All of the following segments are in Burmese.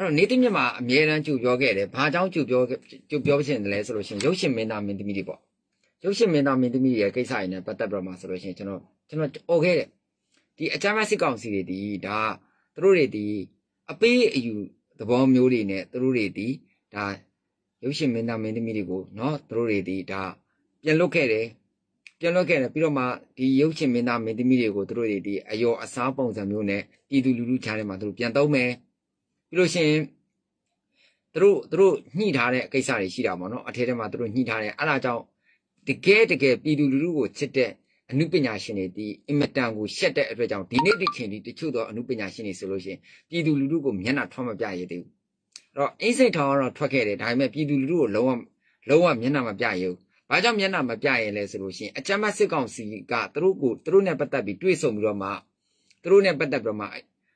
အဲ့တော့နေတိမြတ်မှာအမြဲတမ်းကြူပြောခဲ့တယ်ဘာကြောင့်ကြူပြောကြူပြောခြင်းလဲဆိုလို့ရှိရင်ရုပ်ရှင်မင်းသားမင်းသမီးတွေပေါ့ရုပ်ရှင်မင်းသားမင်းသမီးတွေရဲ့ကိစ္စရင်းနဲ့ပတ်သက်ပြီးတော့မှဆိုလို့ရှိရင်ကျွန်တော်ကျွန်တော်အော်ခဲ့တယ်ဒီအချမ်းမစစ်ကောင်စီတွေဒီဒါသူတို့တွေဒီအပေးအယူသဘောမျိုးတွေနဲ့သူတို့တွေဒီဒါရုပ်ရှင်မင်းသားမင်းသမီးတွေကိုเนาะသူတို့တွေဒီဒါပြန်လွတ်ခဲ့တယ်ပြန်လွတ်ခဲ့တယ်ပြီးတော့မှဒီရုပ်ရှင်မင်းသားမင်းသမီးတွေကိုသူတို့တွေဒီအယောအစားပုံစံမျိုးနဲ့ပြည်သူလူထုခြားထဲမှာသူတို့ပြန်သုံးမယ်ပြီးလို့ရှိရင်သူတို့သူတို့ညှိထားတဲ့ကိစ္စတွေရှိတာပေါ့နော်အထဲထဲမှာသူတို့ညှိထားတဲ့အဲ့ဒါကြောင့်တကယ်တကယ်ပြည်သူလူထုကိုချစ်တဲ့အမှုပညာရှင်တွေဒီအင်မတန်ကိုရှက်တဲ့အတွက်ကြောင့်ဒီနေ့ဒီခင်ဒီတချို့သောအမှုပညာရှင်တွေဆိုလို့ရှိရင်ပြည်သူလူထုကိုမျက်နှာထောက်မပြရသေးဘူးအဲ့တော့အိစိတ်ထောင်ကတော့ထွက်ခဲ့တယ်ဒါပေမဲ့ပြည်သူလူထုကိုလုံးဝလုံးဝမျက်နှာမပြရဘူးဘာကြောင့်မျက်နှာမပြရင်လဲဆိုလို့ရှိရင်အကြမ်းဖက်စစ်ကောင်စီကသူတို့ကိုသူတို့နဲ့ပတ်သက်ပြီးတွေးဆပြီးတော့မှသူတို့နဲ့ပတ်သက်ပြီးတော့မှ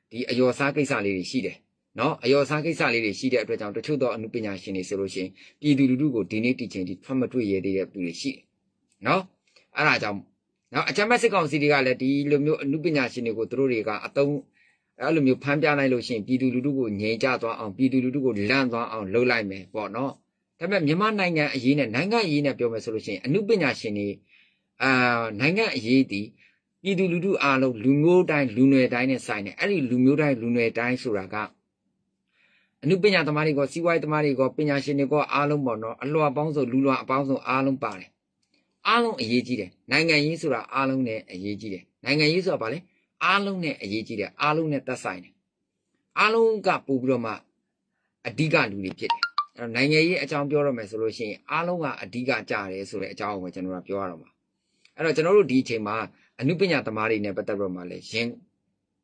ဒီအယောစားကိစ္စလေးတွေရှိတယ်နော်အယောစားကိစ္စလေးတွေရှိတဲ့အတွက်ကြောင့်တချို့သောအမှုပညာရှင်တွေဆိုလို့ရှိရင်ပြည်သူလူထုကိုဒီနေ့တီချင်းဒီဖတ်မတွေ့ရသေးတဲ့သူတွေရှိတယ်နော်အဲ့ဒါကြောင့်နော်အချမ်းမဲ့စစ်ကောင်စီတွေကလည်းဒီလိုမျိုးအမှုပညာရှင်တွေကိုသူတို့တွေကအတုံးအဲ့လိုမျိုးဖမ်းပြလိုက်လို့ရှိရင်ပြည်သူလူထုကိုငြိမ်ချသွားအောင်ပြည်သူလူထုကိုလန့်သွားအောင်လုပ်လိုက်မယ်ပေါ့နော်ဒါပေမဲ့မြန်မာနိုင်ငံအရေးနဲ့နိုင်ငံအရေးနဲ့ပြောမယ်ဆိုလို့ရှိရင်အမှုပညာရှင်တွေအာနိုင်ငံအရေးတီပြည်သူလူထုအားလုံးလူမျိုးတိုင်းလူနွယ်တိုင်းနဲ့ဆိုင်တယ်အဲ့ဒီလူမျိုးတိုင်းလူနွယ်တိုင်းဆိုတာကအမှုပညာသမားတွေကစီးပွားရေးသမားတွေကပညာရှင်တွေကအားလုံးပေါ့နော်အလွှာပေါင်းစုံလူလွှာအပေါင်းစုံအားလုံးပါတယ်အားလုံးအရေးကြီးတယ်နိုင်ငံရေးဆိုတာအားလုံးနဲ့အရေးကြီးတယ်နိုင်ငံရေးဆိုတာဗာလေအားလုံးနဲ့အရေးကြီးတယ်အားလုံးနဲ့သက်ဆိုင်တယ်အားလုံးကပို့ပြီးတော့မှအဓိကလူတွေဖြစ်တယ်အဲ့တော့နိုင်ငံရေးအကြောင်းပြောရမယ်ဆိုလို့ရှိရင်အားလုံးကအဓိကကြတယ်ဆိုတဲ့အကြောင်းကိုကျွန်တော်ကပြောရတော့မှာအဲ့တော့ကျွန်တော်တို့ဒီအချိန်မှာအမှုပညာသမားတွေနဲ့ပတ်သက်ပြီးတော့မှလည်းရင်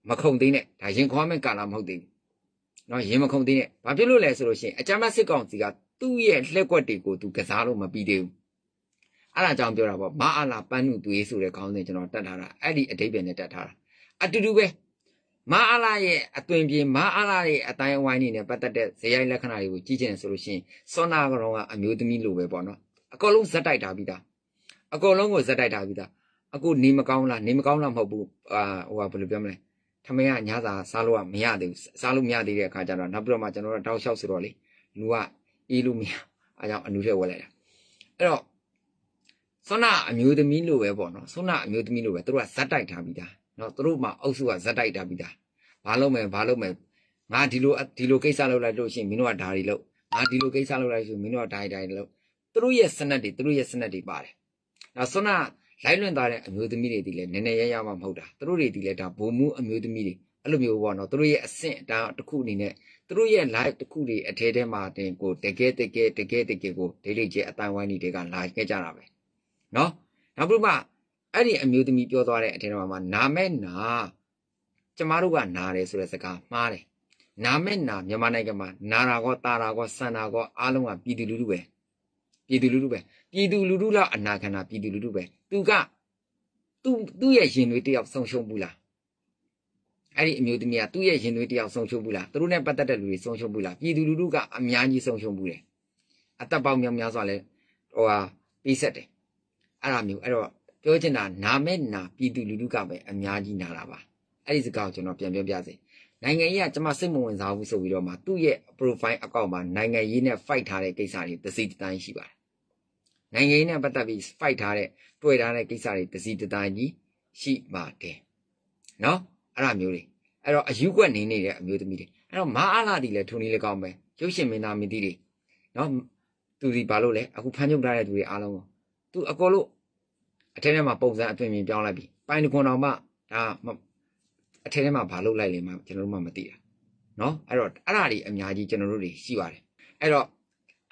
မခုန်သိနဲ့ဒါရင်ခွာမဲ့ကာလမဟုတ်သေးဘူးနော်ရင်မခုန်သေးနဲ့ဘာဖြစ်လို့လဲဆိုလို့ရှိရင်အကြမ်းဖက်စစ်ကောင်စီကသူ့ရဲ့လှက်ွက်တွေကိုသူကစားလို့မပြီးသေးဘူးအဲ့ဒါကြောင့်ပြောတာပေါ့မအားလာပန်းနုသွေးဆိုတဲ့ခေါင်းစဉ်ကျွန်တော်တတ်ထားတာအဲ့ဒီအဓိပ္ပာယ်နဲ့တတ်ထားတာအတူတူပဲမအားလာရဲ့အသွင်ပြင်မအားလာရဲ့အတိုင်းအဝိုင်းနေနဲ့ပတ်သက်တဲ့ဇယိုင်းလက္ခဏာတွေကိုကြည့်ချင်ဆိုလို့ရှိရင်စောနာကောင်ကအမျိုးသမီးလိုပဲပေါ့နော်အကုန်လုံးဇက်တိုက်ထားပြီးသားအကုန်လုံးကိုဇက်တိုက်ထားပြီးသားအခုနေမကောင်းလားနေမကောင်းလားမဟုတ်ဘူးအာဟိုကဘယ်လိုပြောမလဲထမင်းကညစာစားလို့ကမရသေးဘူးစားလို့မရသေးတဲ့အခါကျတော့နောက်ပြီးတော့မှကျွန်တော်တို့တောက်လျှောက်ဆိုတော့လေလူကအေးလို့မရအဲကြောင့်အနူထဲဝက်လိုက်တာအဲ့တော့ဆွမ်းနာအမျိုးသမီးလိုပဲပေါ့နော်ဆွမ်းနာအမျိုးသမီးလိုပဲသူတို့ကဇက်တိုက်ထားပြီးသားနော်သူတို့မှအုပ်စုကဇက်တိုက်ထားပြီးသားဘာလုပ်မယ်ဘာလုပ်မယ်ငါဒီလိုဒီလိုကိစ္စလုပ်လိုက်လို့ရှိရင်မင်းတို့ကဒါတွေလုပ်ငါဒီလိုကိစ္စလုပ်လိုက်ဆိုမင်းတို့ကဒါတွေဒါတွေလုပ်သူတို့ရဲ့စနက်တွေသူတို့ရဲ့စနက်တွေပါတယ်နော်ဆွမ်းနာလိုက်လွင့်သွားတဲ့အမျိုးသမီးတွေဒီလည်းနည်းနည်းရရမှမဟုတ်တာသူတို့တွေဒီလည်းဒါဘုံမှုအမျိုးသမီးတွေအဲ့လိုမျိုးပေါ့နော်သူတို့ရဲ့အဆင့်အတန်းတစ်ခုအနေနဲ့သူတို့ရဲ့ live တစ်ခုတွေအထဲထဲမှာတင်ကိုတကယ်တကယ်တကယ်တကယ်ကို daily ကျအတိုင်းဝိုင်းတွေကလာခဲ့ကြတာပဲနော်နောက်ပြီးမှအဲ့ဒီအမျိုးသမီးပြောသွားတဲ့အထဲထဲမှာနာမဲနာကျမတို့ကနာတယ်ဆိုတဲ့စကားမှားတယ်နာမဲနာမြန်မာနိုင်ငံမှာနာတာကောတာတာကောစံတာကောအားလုံးကပြည်သူလူထုပဲပြည်သူလူထုပဲပြည်သူလူထုလားအနာခံတာပြည်သူလူထုပဲသူကသူ့သူ့ရဲ့ရင်သွေးတယောက်ဆုံရှုံဘူးလားအဲ့ဒီအမျိုးသမီးကသူ့ရဲ့ရင်သွေးတယောက်ဆုံရှုံဘူးလားသူတို့နဲ့ပတ်သက်တဲ့လူတွေဆုံရှုံဘူးလားပြည်သူလူထုကအများကြီးဆုံရှုံဘူးတယ်အသက်ပေါင်းများများစွာလဲဟိုဟာပြီးဆက်တယ်အဲ့ဒါမျိုးအဲ့တော့ပြောချင်တာနာမဲ့နာပြည်သူလူထုကပဲအများကြီးနာတာပါအဲ့ဒီစကားကိုကျွန်တော်ပြန်ပြောပြစေနိုင်ငံရေးကကျွန်မစိတ်မဝင်စားဘူးဆိုပြီးတော့မှသူ့ရဲ့ profile account မှာနိုင်ငံရေးနဲ့ fight ထားတဲ့ကိစ္စတွေတစ်စီတစ်တိုင်းရှိပါတယ်နိုင်ငံရေးနဲ့ပတ်သက်ပြီး fight ထားတဲ့တွေ့ထားတဲ့ကိစ္စတွေတစီတတိုင်းကြီးရှိပါတယ်။နော်အဲ့ဒါမျိုးတွေအဲ့တော့အယူကွက်နေနေတဲ့အမျိုးသမီးတွေအဲ့တော့မအားလာတီလည်းထုံနေလည်းကောင်းပဲရုပ်ရှင်မင်းသားမင်းသီးတွေနော်သူဒီဘာလို့လဲအခုဖမ်းချုပ်ထားတဲ့သူတွေအားလုံးသူအကောလို့အထက်ထဲမှာပုံစံအသွင်မြင်ပြောင်းလိုက်ပြီပိုင်းတခွန်တော်မှဒါအထက်ထဲမှာဘာလို့လိုက်လဲမှကျွန်တော်တို့မှမသိတာနော်အဲ့တော့အဲ့ဒါတွေအများကြီးကျွန်တော်တို့တွေရှိပါတယ်အဲ့တော့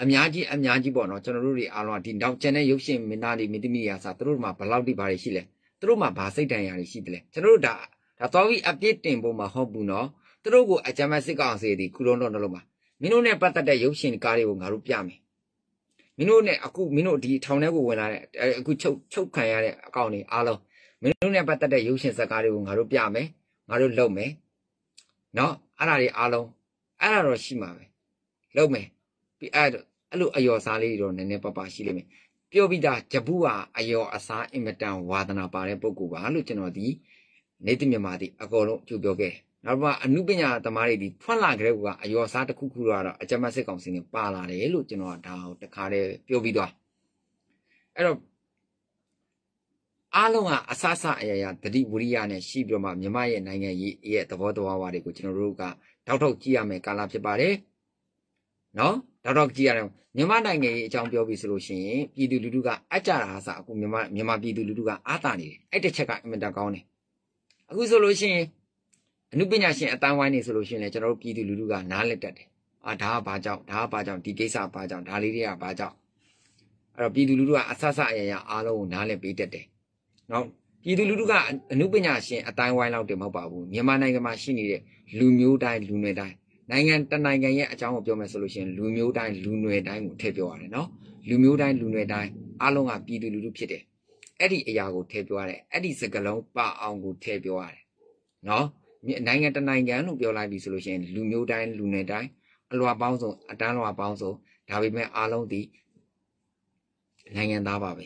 အများကြီးအများကြီးပေါ့နော်ကျွန်တော်တို့တွေအားလုံးဒီနောက်ကျန်တဲ့ရုပ်ရှင်မင်းသားတွေမိသမီးတွေအားစားတို့မှာဘလောက်တိပါတွေရှိလဲတို့မှာဘာစိတ်တန်ရာတွေရှိတယ်လဲကျွန်တော်တို့ဒါဒါသွားပြီးအပြစ်တင်ဖို့မှာဟုတ်ဘူးနော်တို့ကိုအကြမ်းဖက်စစ်ကောင်စီတွေကုလုံးတော့လုံးမှာမင်းတို့နဲ့ပတ်သက်တဲ့ရုပ်ရှင်ကားတွေကိုငါတို့ပြမယ်မင်းတို့နဲ့အခုမင်းတို့ဒီထောင်ထဲကိုဝင်လာတဲ့အခုချုပ်ချုပ်ခံရတဲ့အကောင့်တွေအားလုံးမင်းတို့နဲ့ပတ်သက်တဲ့ရုပ်ရှင်ဇာတ်ကားတွေကိုငါတို့ပြမယ်ငါတို့လုပ်မယ်နော်အဲ့ဒါတွေအားလုံးအဲ့ဒါတော့ရှိမှာပဲလုပ်မယ်ပြီးအဲ့တော့အဲ့လိုအယော်စားလေးတော့နည်းနည်းပါပါရှိလိမ့်မယ်ပြောပြီးသားဂျပူဟာအယော်အစားအင်မတန်ဝါသနာပါတဲ့ပုဂ္ဂိုလ်ပါလို့ကျွန်တော်ဒီနေတိမြန်မာဒီအကုန်လုံးကြိုပြောခဲ့နောက်ပါအမှုပညာသမားတွေဒီဖွင့်လာကြတဲ့ကအယော်စားတစ်ခုခုတော့အကြမ်းမစစ်ကောင်စီနဲ့ပါလာတယ်လို့ကျွန်တော်ဒါတခါတည်းပြောပြီးသွားအဲ့တော့အားလုံးကအဆအဆအရာရာတတိဝရိယနဲ့ရှိပြီးတော့မှမြမရဲ့နိုင်ငံရေးရဲ့သဘောတရားဝါတွေကိုကျွန်တော်တို့ကတောက်ထောက်ကြည့်ရမယ်ကာလဖြစ်ပါတယ်။နော်ဒေါက်တာကြည်ရတယ်မြန်မာနိုင်ငံရေးအကြောင်းပြောပြီးဆိုလို့ရှိရင်ပြည်သူလူထုကအကြတာအစအခုမြန်မာမြန်မာပြည်သူလူထုကအားတာနေတယ်အဲ့တစ်ချက်ကအင်မတန်ကောင်းတယ်အခုဆိုလို့ရှိရင်အမှုပညာရှင်အတန်းဝိုင်းနေဆိုလို့ရှိရင်လည်းကျွန်တော်တို့ပြည်သူလူထုကနားလက်တတ်တယ်အာဒါကဘာကြောင့်ဒါကဘာကြောင့်ဒီကိစ္စဘာကြောင့်ဒါလေးတွေကဘာကြောင့်အဲ့တော့ပြည်သူလူထုကအဆဆအယယအားလုံးကိုနားလက်ပေးတတ်တယ်နော်ပြည်သူလူထုကအမှုပညာရှင်အတိုင်းဝိုင်းလောက်တည်းမဟုတ်ပါဘူးမြန်မာနိုင်ငံမှာရှိနေတဲ့လူမျိုးတိုင်းလူနွယ်တိုင်းနိုင်ငံတနိုင်ငံရဲ့အကြောင်းကိုပြောမယ်ဆိုလို့ရှိရင်လူမျိုးတိုင်းလူနွယ်တိုင်းကိုထည့်ပြောရတယ်နော်လူမျိုးတိုင်းလူနွယ်တိုင်းအားလုံးကပြည်သူလူထုဖြစ်တယ်အဲ့ဒီအရာကိုထည့်ပြောရတယ်အဲ့ဒီစကလုံးပအောင်ကိုထည့်ပြောရတယ်နော်နိုင်ငံတနိုင်ငံလို့ပြောလိုက်ပြီဆိုလို့ရှိရင်လူမျိုးတိုင်းလူနွယ်တိုင်းအလွာပေါင်းစုံအတန်းလွာပေါင်းစုံဒါပေမဲ့အားလုံးဒီနိုင်ငံသားပါပဲ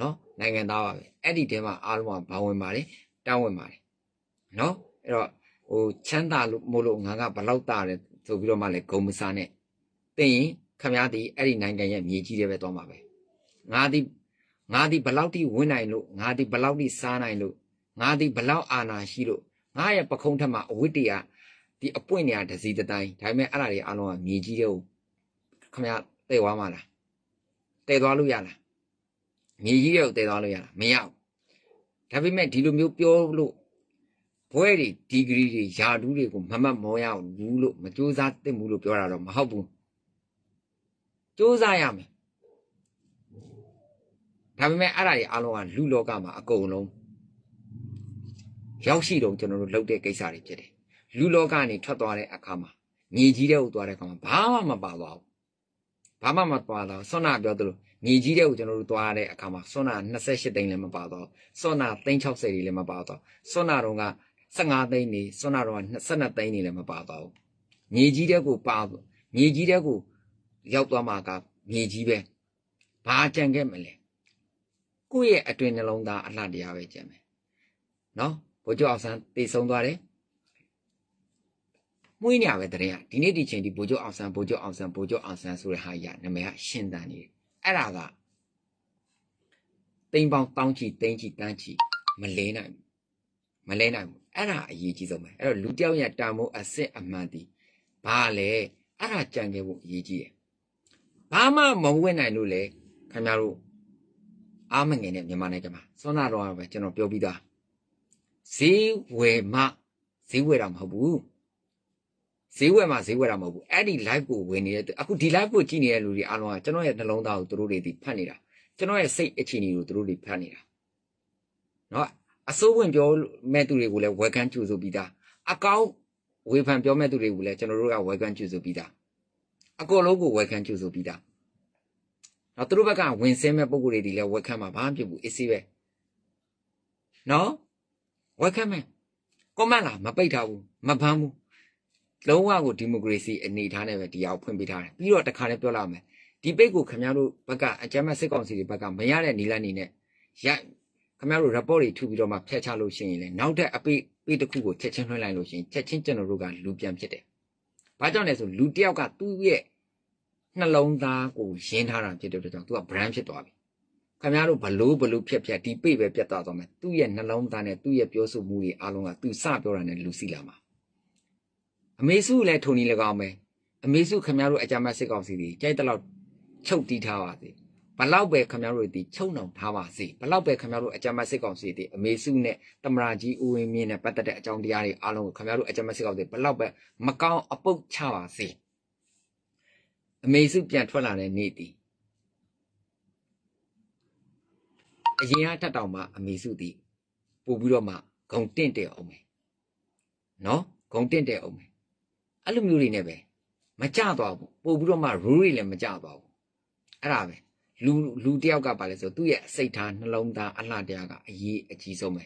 နော်နိုင်ငံသားပါပဲအဲ့ဒီတဲမှာအားလုံးကဘာဝင်ပါတယ်တောင်းဝင်ပါတယ်နော်အဲ့တော့ဟိုချမ်းသာလို့မို့လို့ငါကဘလောက်တာတယ်ဆိုပြီးတော့မှလည်းဂုံမစားနဲ့သိရင်ခမားဒီအဲ့ဒီနိုင်ငံရဲ့မြေကြီးတွေပဲသွားမှာပဲငါဒီငါဒီဘလောက်တိဝင်နိုင်လို့ငါဒီဘလောက်တိစားနိုင်လို့ငါဒီဘလောက်အာနာရှိလို့ငါရဲ့ပခုံးထက်မှာအဝိတ္တရာဒီအပွင့်နေရတစည်းတတိုင်းဒါပေမဲ့အဲ့ဒါတွေအလုံးကမြေကြီးတွေကိုခမားတဲ့သွားမှာလားတဲ့သွားလို့ရလားမြေကြီးတွေကိုတဲ့သွားလို့ရလားမရဘူးဒါပေမဲ့ဒီလိုမျိုးပြောလို့ဘွဲတွေဒီဂရီတွေယာတူးတွေကိုမမတ်မောရအောင်ဘူးလို့မစူးစမ်းသင့်ဘူးလို့ပြောတာတော့မဟုတ်ဘူးစူးစမ်းရမယ်ဒါပေမဲ့အဲ့ဒါတွေအလုံးကလူလောကမှာအကုန်လုံးရောက်ရှိတော့ကျွန်တော်တို့လုပ်တဲ့ကိစ္စတွေဖြစ်တယ်လူလောကနေထွက်သွားတဲ့အခါမှာမြေကြီးတဲ့ကိုသွားတဲ့အခါမှာဘာမှမပါသွားဘူးဘာမှမပါတော့ဆွမ်းနာပြောသလိုညီကြီးတဲ့ကိုကျွန်တော်တို့သွားတဲ့အခါမှာဆွမ်းနာ28သိန်းလည်းမပါတော့ဆွမ်းနာ360တွေလည်းမပါတော့ဆွမ်းနာတော့က15သိန်းနေစွန့်တော့22သိန်းနေလည်းမပါပါဘူးမြေကြီးတဲ့ကိုပါမြေကြီးတဲ့ကိုရောက်သွားမှာကမြေကြီးပဲဘာကြံခဲ့မလဲကိုယ့်ရဲ့အတွင်နှလုံးသားအလှတရားပဲကြံမယ်နော်ဘိုးကျော်အောင်ဆန်းတည်ဆုံသွားတယ်မွေးနေရပဲတရေကဒီနေ့ဒီချိန်ဒီဘိုးကျော်အောင်ဆန်းဘိုးကျော်အောင်ဆန်းဘိုးကျော်အောင်ဆန်းဆိုတဲ့ဟာရနာမည်ကရှင်တန်နေတယ်အဲ့ဒါကတိမ်ပေါင်းတောင်းချီတိမ်ချီတန်းချီမလဲနိုင်ဘူးမလဲနိုင်ဘူးအဲ့ဒါအရေးကြီးဆုံးပဲအဲ့တော့လူတယောက်ရဲ့တန်ဖိုးအစစ်အမှန်တည်ဘာလဲအဲ့ဒါကြံခဲ့ဖို့အရေးကြီးတယ်ဘာမှမဝင်နိုင်လို့လေခင်ဗျားတို့အားမငယ်နဲ့မြန်မာနိုင်ငံမှာစွမ်းနာတော့ပဲကျွန်တော်ပြောပြီးသားဈေးဝယ်မှဈေးဝယ်တာမဟုတ်ဘူးဈေးဝယ်မှဈေးဝယ်တာမဟုတ်ဘူးအဲ့ဒီ live ကိုဝင်နေတဲ့အခုဒီ live ကိုကြည့်နေတဲ့လူတွေအားလုံးကကျွန်တော်ရဲ့နှလုံးသားကိုသူတို့တွေဒီဖတ်နေတာကျွန်တော်ရဲ့စိတ်အခြေအနေကိုသူတို့တွေဖတ်နေတာเนาะအစိုးဝင်ပြောမဲ့သူတွေကိုလည်းဝယ်ကမ်းကြိုဆိုပြီးသားအကောင့်ဝေဖန်ပြောမဲ့သူတွေကိုလည်းကျွန်တော်တို့ကဝယ်ကမ်းကြိုဆိုပြီးသားအကုန်လုံးကိုဝယ်ကမ်းကြိုဆိုပြီးသားနော်သူတို့ဘက်ကဝင်ဆင်းမဲ့ပုံကိုယ်တွေဒီလည်းဝယ်ကမ်းမှာဘာမှပြုတ်ဘူးအေးစေးပဲနော်ဝယ်ကမ်းမယ်ကွန်မန့်လာမပိတ်ထားဘူးမဘန်းဘူးလုံးဝကိုဒီမိုကရေစီအနေထားနဲ့ပဲဒီအောင်ဖွင့်ပေးထားတယ်ပြီးတော့တခါလည်းပြောလာမယ်ဒီပိတ်ကိုခင်ဗျားတို့ဘက်ကအကြမ်းမဲ့စစ်ကောင်စီတွေဘက်ကမရတဲ့နီလန်နေနဲ့ရခင်ဗျားတို့ report တွေထုပြီးတော့မှဖျက်ချလို့ရှိရင်လည်းနောက်ထပ်အပိပိတစ်ခုကိုချက်ချင်းလွှင့်လိုက်လို့ရှိရင်ချက်ချင်းကျွန်တော်တို့ကလူပြန်ဖြစ်တယ်။ဘာကြောင့်လဲဆိုလူတယောက်ကသူ့ရဲ့နှလုံးသားကိုရင်းထားတာဖြစ်တဲ့အတွက်ကြောင့်သူက brand ဖြစ်သွားပြီ။ခင်ဗျားတို့ဘလို့ဘလို့ဖြစ်ဖြစ်ဒီပိပဲပြတ်သွားသွားမယ်။သူ့ရဲ့နှလုံးသားနဲ့သူ့ရဲ့ပြောဆိုမှုတွေအားလုံးကသူစပြောတာနဲ့လူစီလာမှာ။အမေစုလည်းထုံနေလကောင်းပဲ။အမေစုခင်ဗျားတို့အကြမ်းမဲ့စစ်ကောင်စီတွေကြိုက်တဲ့လောက်ချုပ်တီးထားပါသေး။ဘလောက်ပဲခမရတို့ဒီချုံနှောင်ထားပါစေဘလောက်ပဲခမရတို့အကြမ်းမစစ်ကောင်စီဒီအမေစုနဲ့တမရာကြီးဦးဝင်းမြင့်နဲ့ပတ်သက်တဲ့အကြောင်းတရားတွေအားလုံးကိုခမရတို့အကြမ်းမစစ်ကောင်စီဘလောက်ပဲမကောင်းအပုတ်ချပါစေအမေစုပြန်ထွက်လာတဲ့နေ့ဒီအရင်အထက်တောင်မှအမေစုဒီပို့ပြီးတော့မှဂုံတင့်တယ်အောင်မယ်နော်ဂုံတင့်တယ်အောင်မယ်အဲ့လိုမျိုးတွေနဲ့ပဲမကြသွားဘူးပို့ပြီးတော့မှ rule တွေလည်းမကြသွားဘူးအဲ့ဒါပဲလူလူတယောက်ကပါလဲဆိုသူ့ရဲ့စိတ်ထားနှလုံးသားအလှတရားကအရေးအကြီးဆုံးပဲ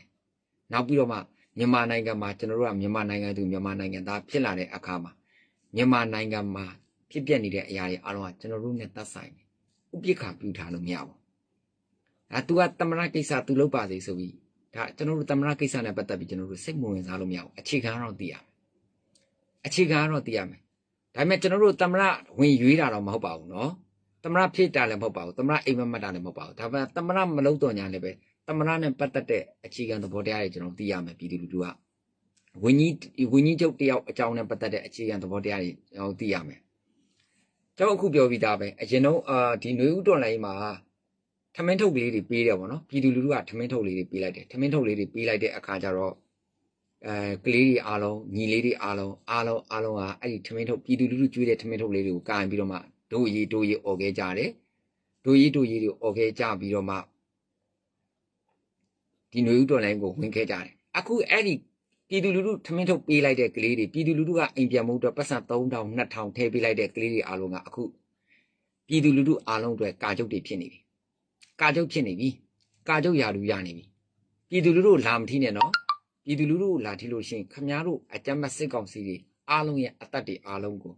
နောက်ပြီးတော့မှမြန်မာနိုင်ငံမှာကျွန်တော်တို့ကမြန်မာနိုင်ငံသူမြန်မာနိုင်ငံသားဖြစ်လာတဲ့အခါမှာမြန်မာနိုင်ငံမှာဖြစ်ပျက်နေတဲ့အရာတွေအလုံးကကျွန်တော်တို့နဲ့သက်ဆိုင်တယ်ဥပိ္ပခပြုထားလို့မရဘူးအဲ तू ကတမရကိစ္စ तू လုပ်ပါစေဆိုပြီးဒါကျွန်တော်တို့တမရကိစ္စနဲ့ပတ်သက်ပြီးကျွန်တော်တို့စိတ်မဝင်စားလို့မရဘူးအခြေခံတော့သိရမယ်အခြေခံတော့သိရမယ်ဒါပေမဲ့ကျွန်တော်တို့တမရဝင်ရွေးတာတော့မဟုတ်ပါဘူးเนาะသမရဖြစ်တာလည်းမဟုတ်ပါဘူးသမရအိမ်မမတ်တာလည်းမဟုတ်ပါဘူးဒါပေမဲ့သမရမလုံးတော်ညာလည်းပဲသမရနဲ့ပတ်သက်တဲ့အခြေခံသဘောတရားတွေကျွန်တော်သိရမယ်ပြည်သူလူထုကဝင်းကြီးဝင်းကြီးချုပ်တယောက်အကြောင်းနဲ့ပတ်သက်တဲ့အခြေခံသဘောတရားတွေကျွန်တော်သိရမယ်ကျွန်တော်အခုပြောပြီးသားပဲအရင်တော့အာဒီຫນွေဥတော်လိုင်းမှာထမင်းထုတ်လေးတွေပေးတယ်ပေါ့နော်ပြည်သူလူထုကထမင်းထုတ်လေးတွေပေးလိုက်တယ်ထမင်းထုတ်လေးတွေပေးလိုက်တဲ့အခါကျတော့အဲကလေးတွေအားလုံးညီလေးတွေအားလုံးအားလုံးအားလုံးကအဲ့ဒီထမင်းထုတ်ပြည်သူလူထုကျွေးတဲ့ထမင်းထုတ်လေးတွေကိုကာရင်ပြီးတော့မှတို့ရီတို့ရီអော်ခဲ့ကြတယ်တို့ရီတို့ရီတွေអော်ခဲ့ကြပြီးတော့မှဒီຫນွေဥတော်လိုင်းကိုဝင်ခဲ့ကြတယ်အခုအဲ့ဒီပြည်သူလူထုထမင်းထုတ်ပေးလိုက်တဲ့ကလေးတွေပြည်သူလူထုကအိမ်ပြန်မှုအတွက်ပတ်စံ3000 2000ထည့်ပေးလိုက်တဲ့ကလေးတွေအားလုံးကအခုပြည်သူလူထုအားလုံးအတွက်ကာချုပ်တွေဖြစ်နေပြီကာချုပ်ဖြစ်နေပြီကာချုပ်ရာလူရနေပြီပြည်သူလူထုလာမထီးနဲ့နော်ပြည်သူလူထုလာထီးလို့ရှင်ခမားတို့အကြမ်းမစစ်ကောင်စီတွေအားလုံးရဲ့အသက်တွေအားလုံးကို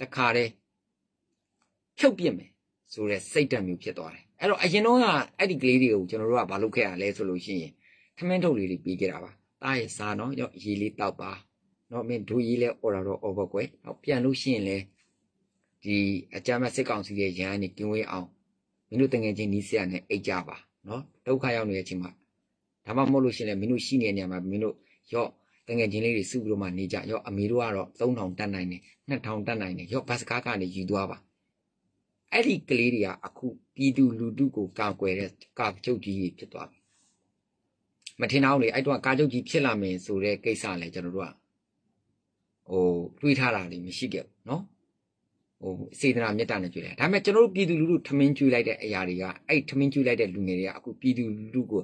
တခါတည်းဖြုတ်ပြစ်မယ်ဆိုတဲ့စိတ်ဓာတ်မျိုးဖြစ်သွားတယ်အဲ့တော့အရင်တော့ကအဲ့ဒီကလေးတွေကိုကျွန်တော်တို့ကမလုပ်ခဲ့ရလဲဆိုလို့ရှိရင်ထမင်းထုတ်လေးတွေပြီးခဲ့တာပါတားရစားနော်ရောရေလေးတောက်ပါနော်မင်းဒူကြီးလဲအော်တာတော့အော်ဘကွယ်ဟောပြန်လို့ရှိရင်လဲဒီအကြမ်းမဲ့စစ်ကောင်စီရဲ့ရန်ကနေကင်းဝေးအောင်မင်းတို့တငယ်ချင်းနီးစရာနဲ့အိတ်ကြပါနော်ဒုက္ခရောက်နေတဲ့အချိန်မှာဒါမှမဟုတ်လို့ရှိရင်လည်းမင်းတို့ရှိနေတဲ့နေရာမှာမင်းတို့ရော့တငယ်ချင်းလေးတွေစုပြီးတော့မှနေကြရော့အမေတို့ကတော့3000တတ်နိုင်တယ်2000တတ်နိုင်တယ်ရော့ဘတ်စကားကနေယူသွားပါအဲ့ဒီကလေးတွေကအခုပြည်သူလူထုကိုကာကွယ်တဲ့ကာကျုပ်ကြီးဖြစ်သွားပြီမထင်တော့လေအဲ့တော့ကာကျုပ်ကြီးဖြစ်လာမယ်ဆိုတဲ့ကိစ္စလည်းကျွန်တော်တို့ကဟိုတွေးထားတာလည်းမရှိခဲ့ဘူးเนาะဟိုစေတနာမေတ္တာနဲ့ကြွေးလိုက်ဒါပေမဲ့ကျွန်တော်တို့ပြည်သူလူထုထမင်းကြွေးလိုက်တဲ့အရာတွေကအဲ့ထမင်းကြွေးလိုက်တဲ့လူငယ်တွေကအခုပြည်သူလူထုကို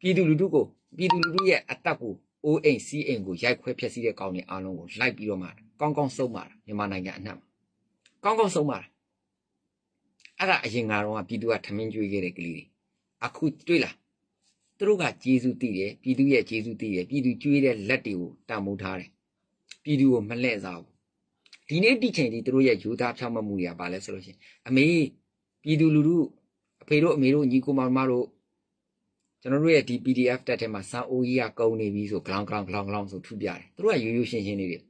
ပြည်သူလူထုကိုပြည်သူလူထုရဲ့အသက်ကိုအိုးအိမ်စီးအိမ်ကိုရိုက်ခွဲဖျက်ဆီးတဲ့ကောင်းတဲ့အားလုံးကိုလိုက်ပြီးတော့မှကောင်းကောင်းဆုံးမှာမြန်မာနိုင်ငံအနှံ့ကောင်းကောင်းဆုံးမှာအဲ့ဒါအရင်ကတော့ပြည်သူကထမင်းကြွေးခဲ့တဲ့ကလေးတွေအခုတွေ့လားသူတို့ကဂျေစုတည်တယ်ပြည်သူရဲ့ဂျေစုတည်တယ်ပြည်သူကြွေးတဲ့လက်တွေကိုတံမိုးထားတယ်ပြည်သူကိုမလှဲ့စားဘူးဒီနေ့တိချိန်ဒီသူတို့ရဲ့ယူသားဖြောင့်မမှုတွေကဘာလဲဆိုလို့ရှိရင်အမေပြည်သူလူထုအဖေတို့အမေတို့ညီကိုမောင်မတို့ကျွန်တော်တို့ရဲ့ဒီ PDF တက်ထဲမှာစာအိုးကြီးကကုံနေပြီဆို ground ground ground ground ဆိုထုပြတယ်သူတို့ကရိုးရိုးရှင်းရှင်းလေးတွေ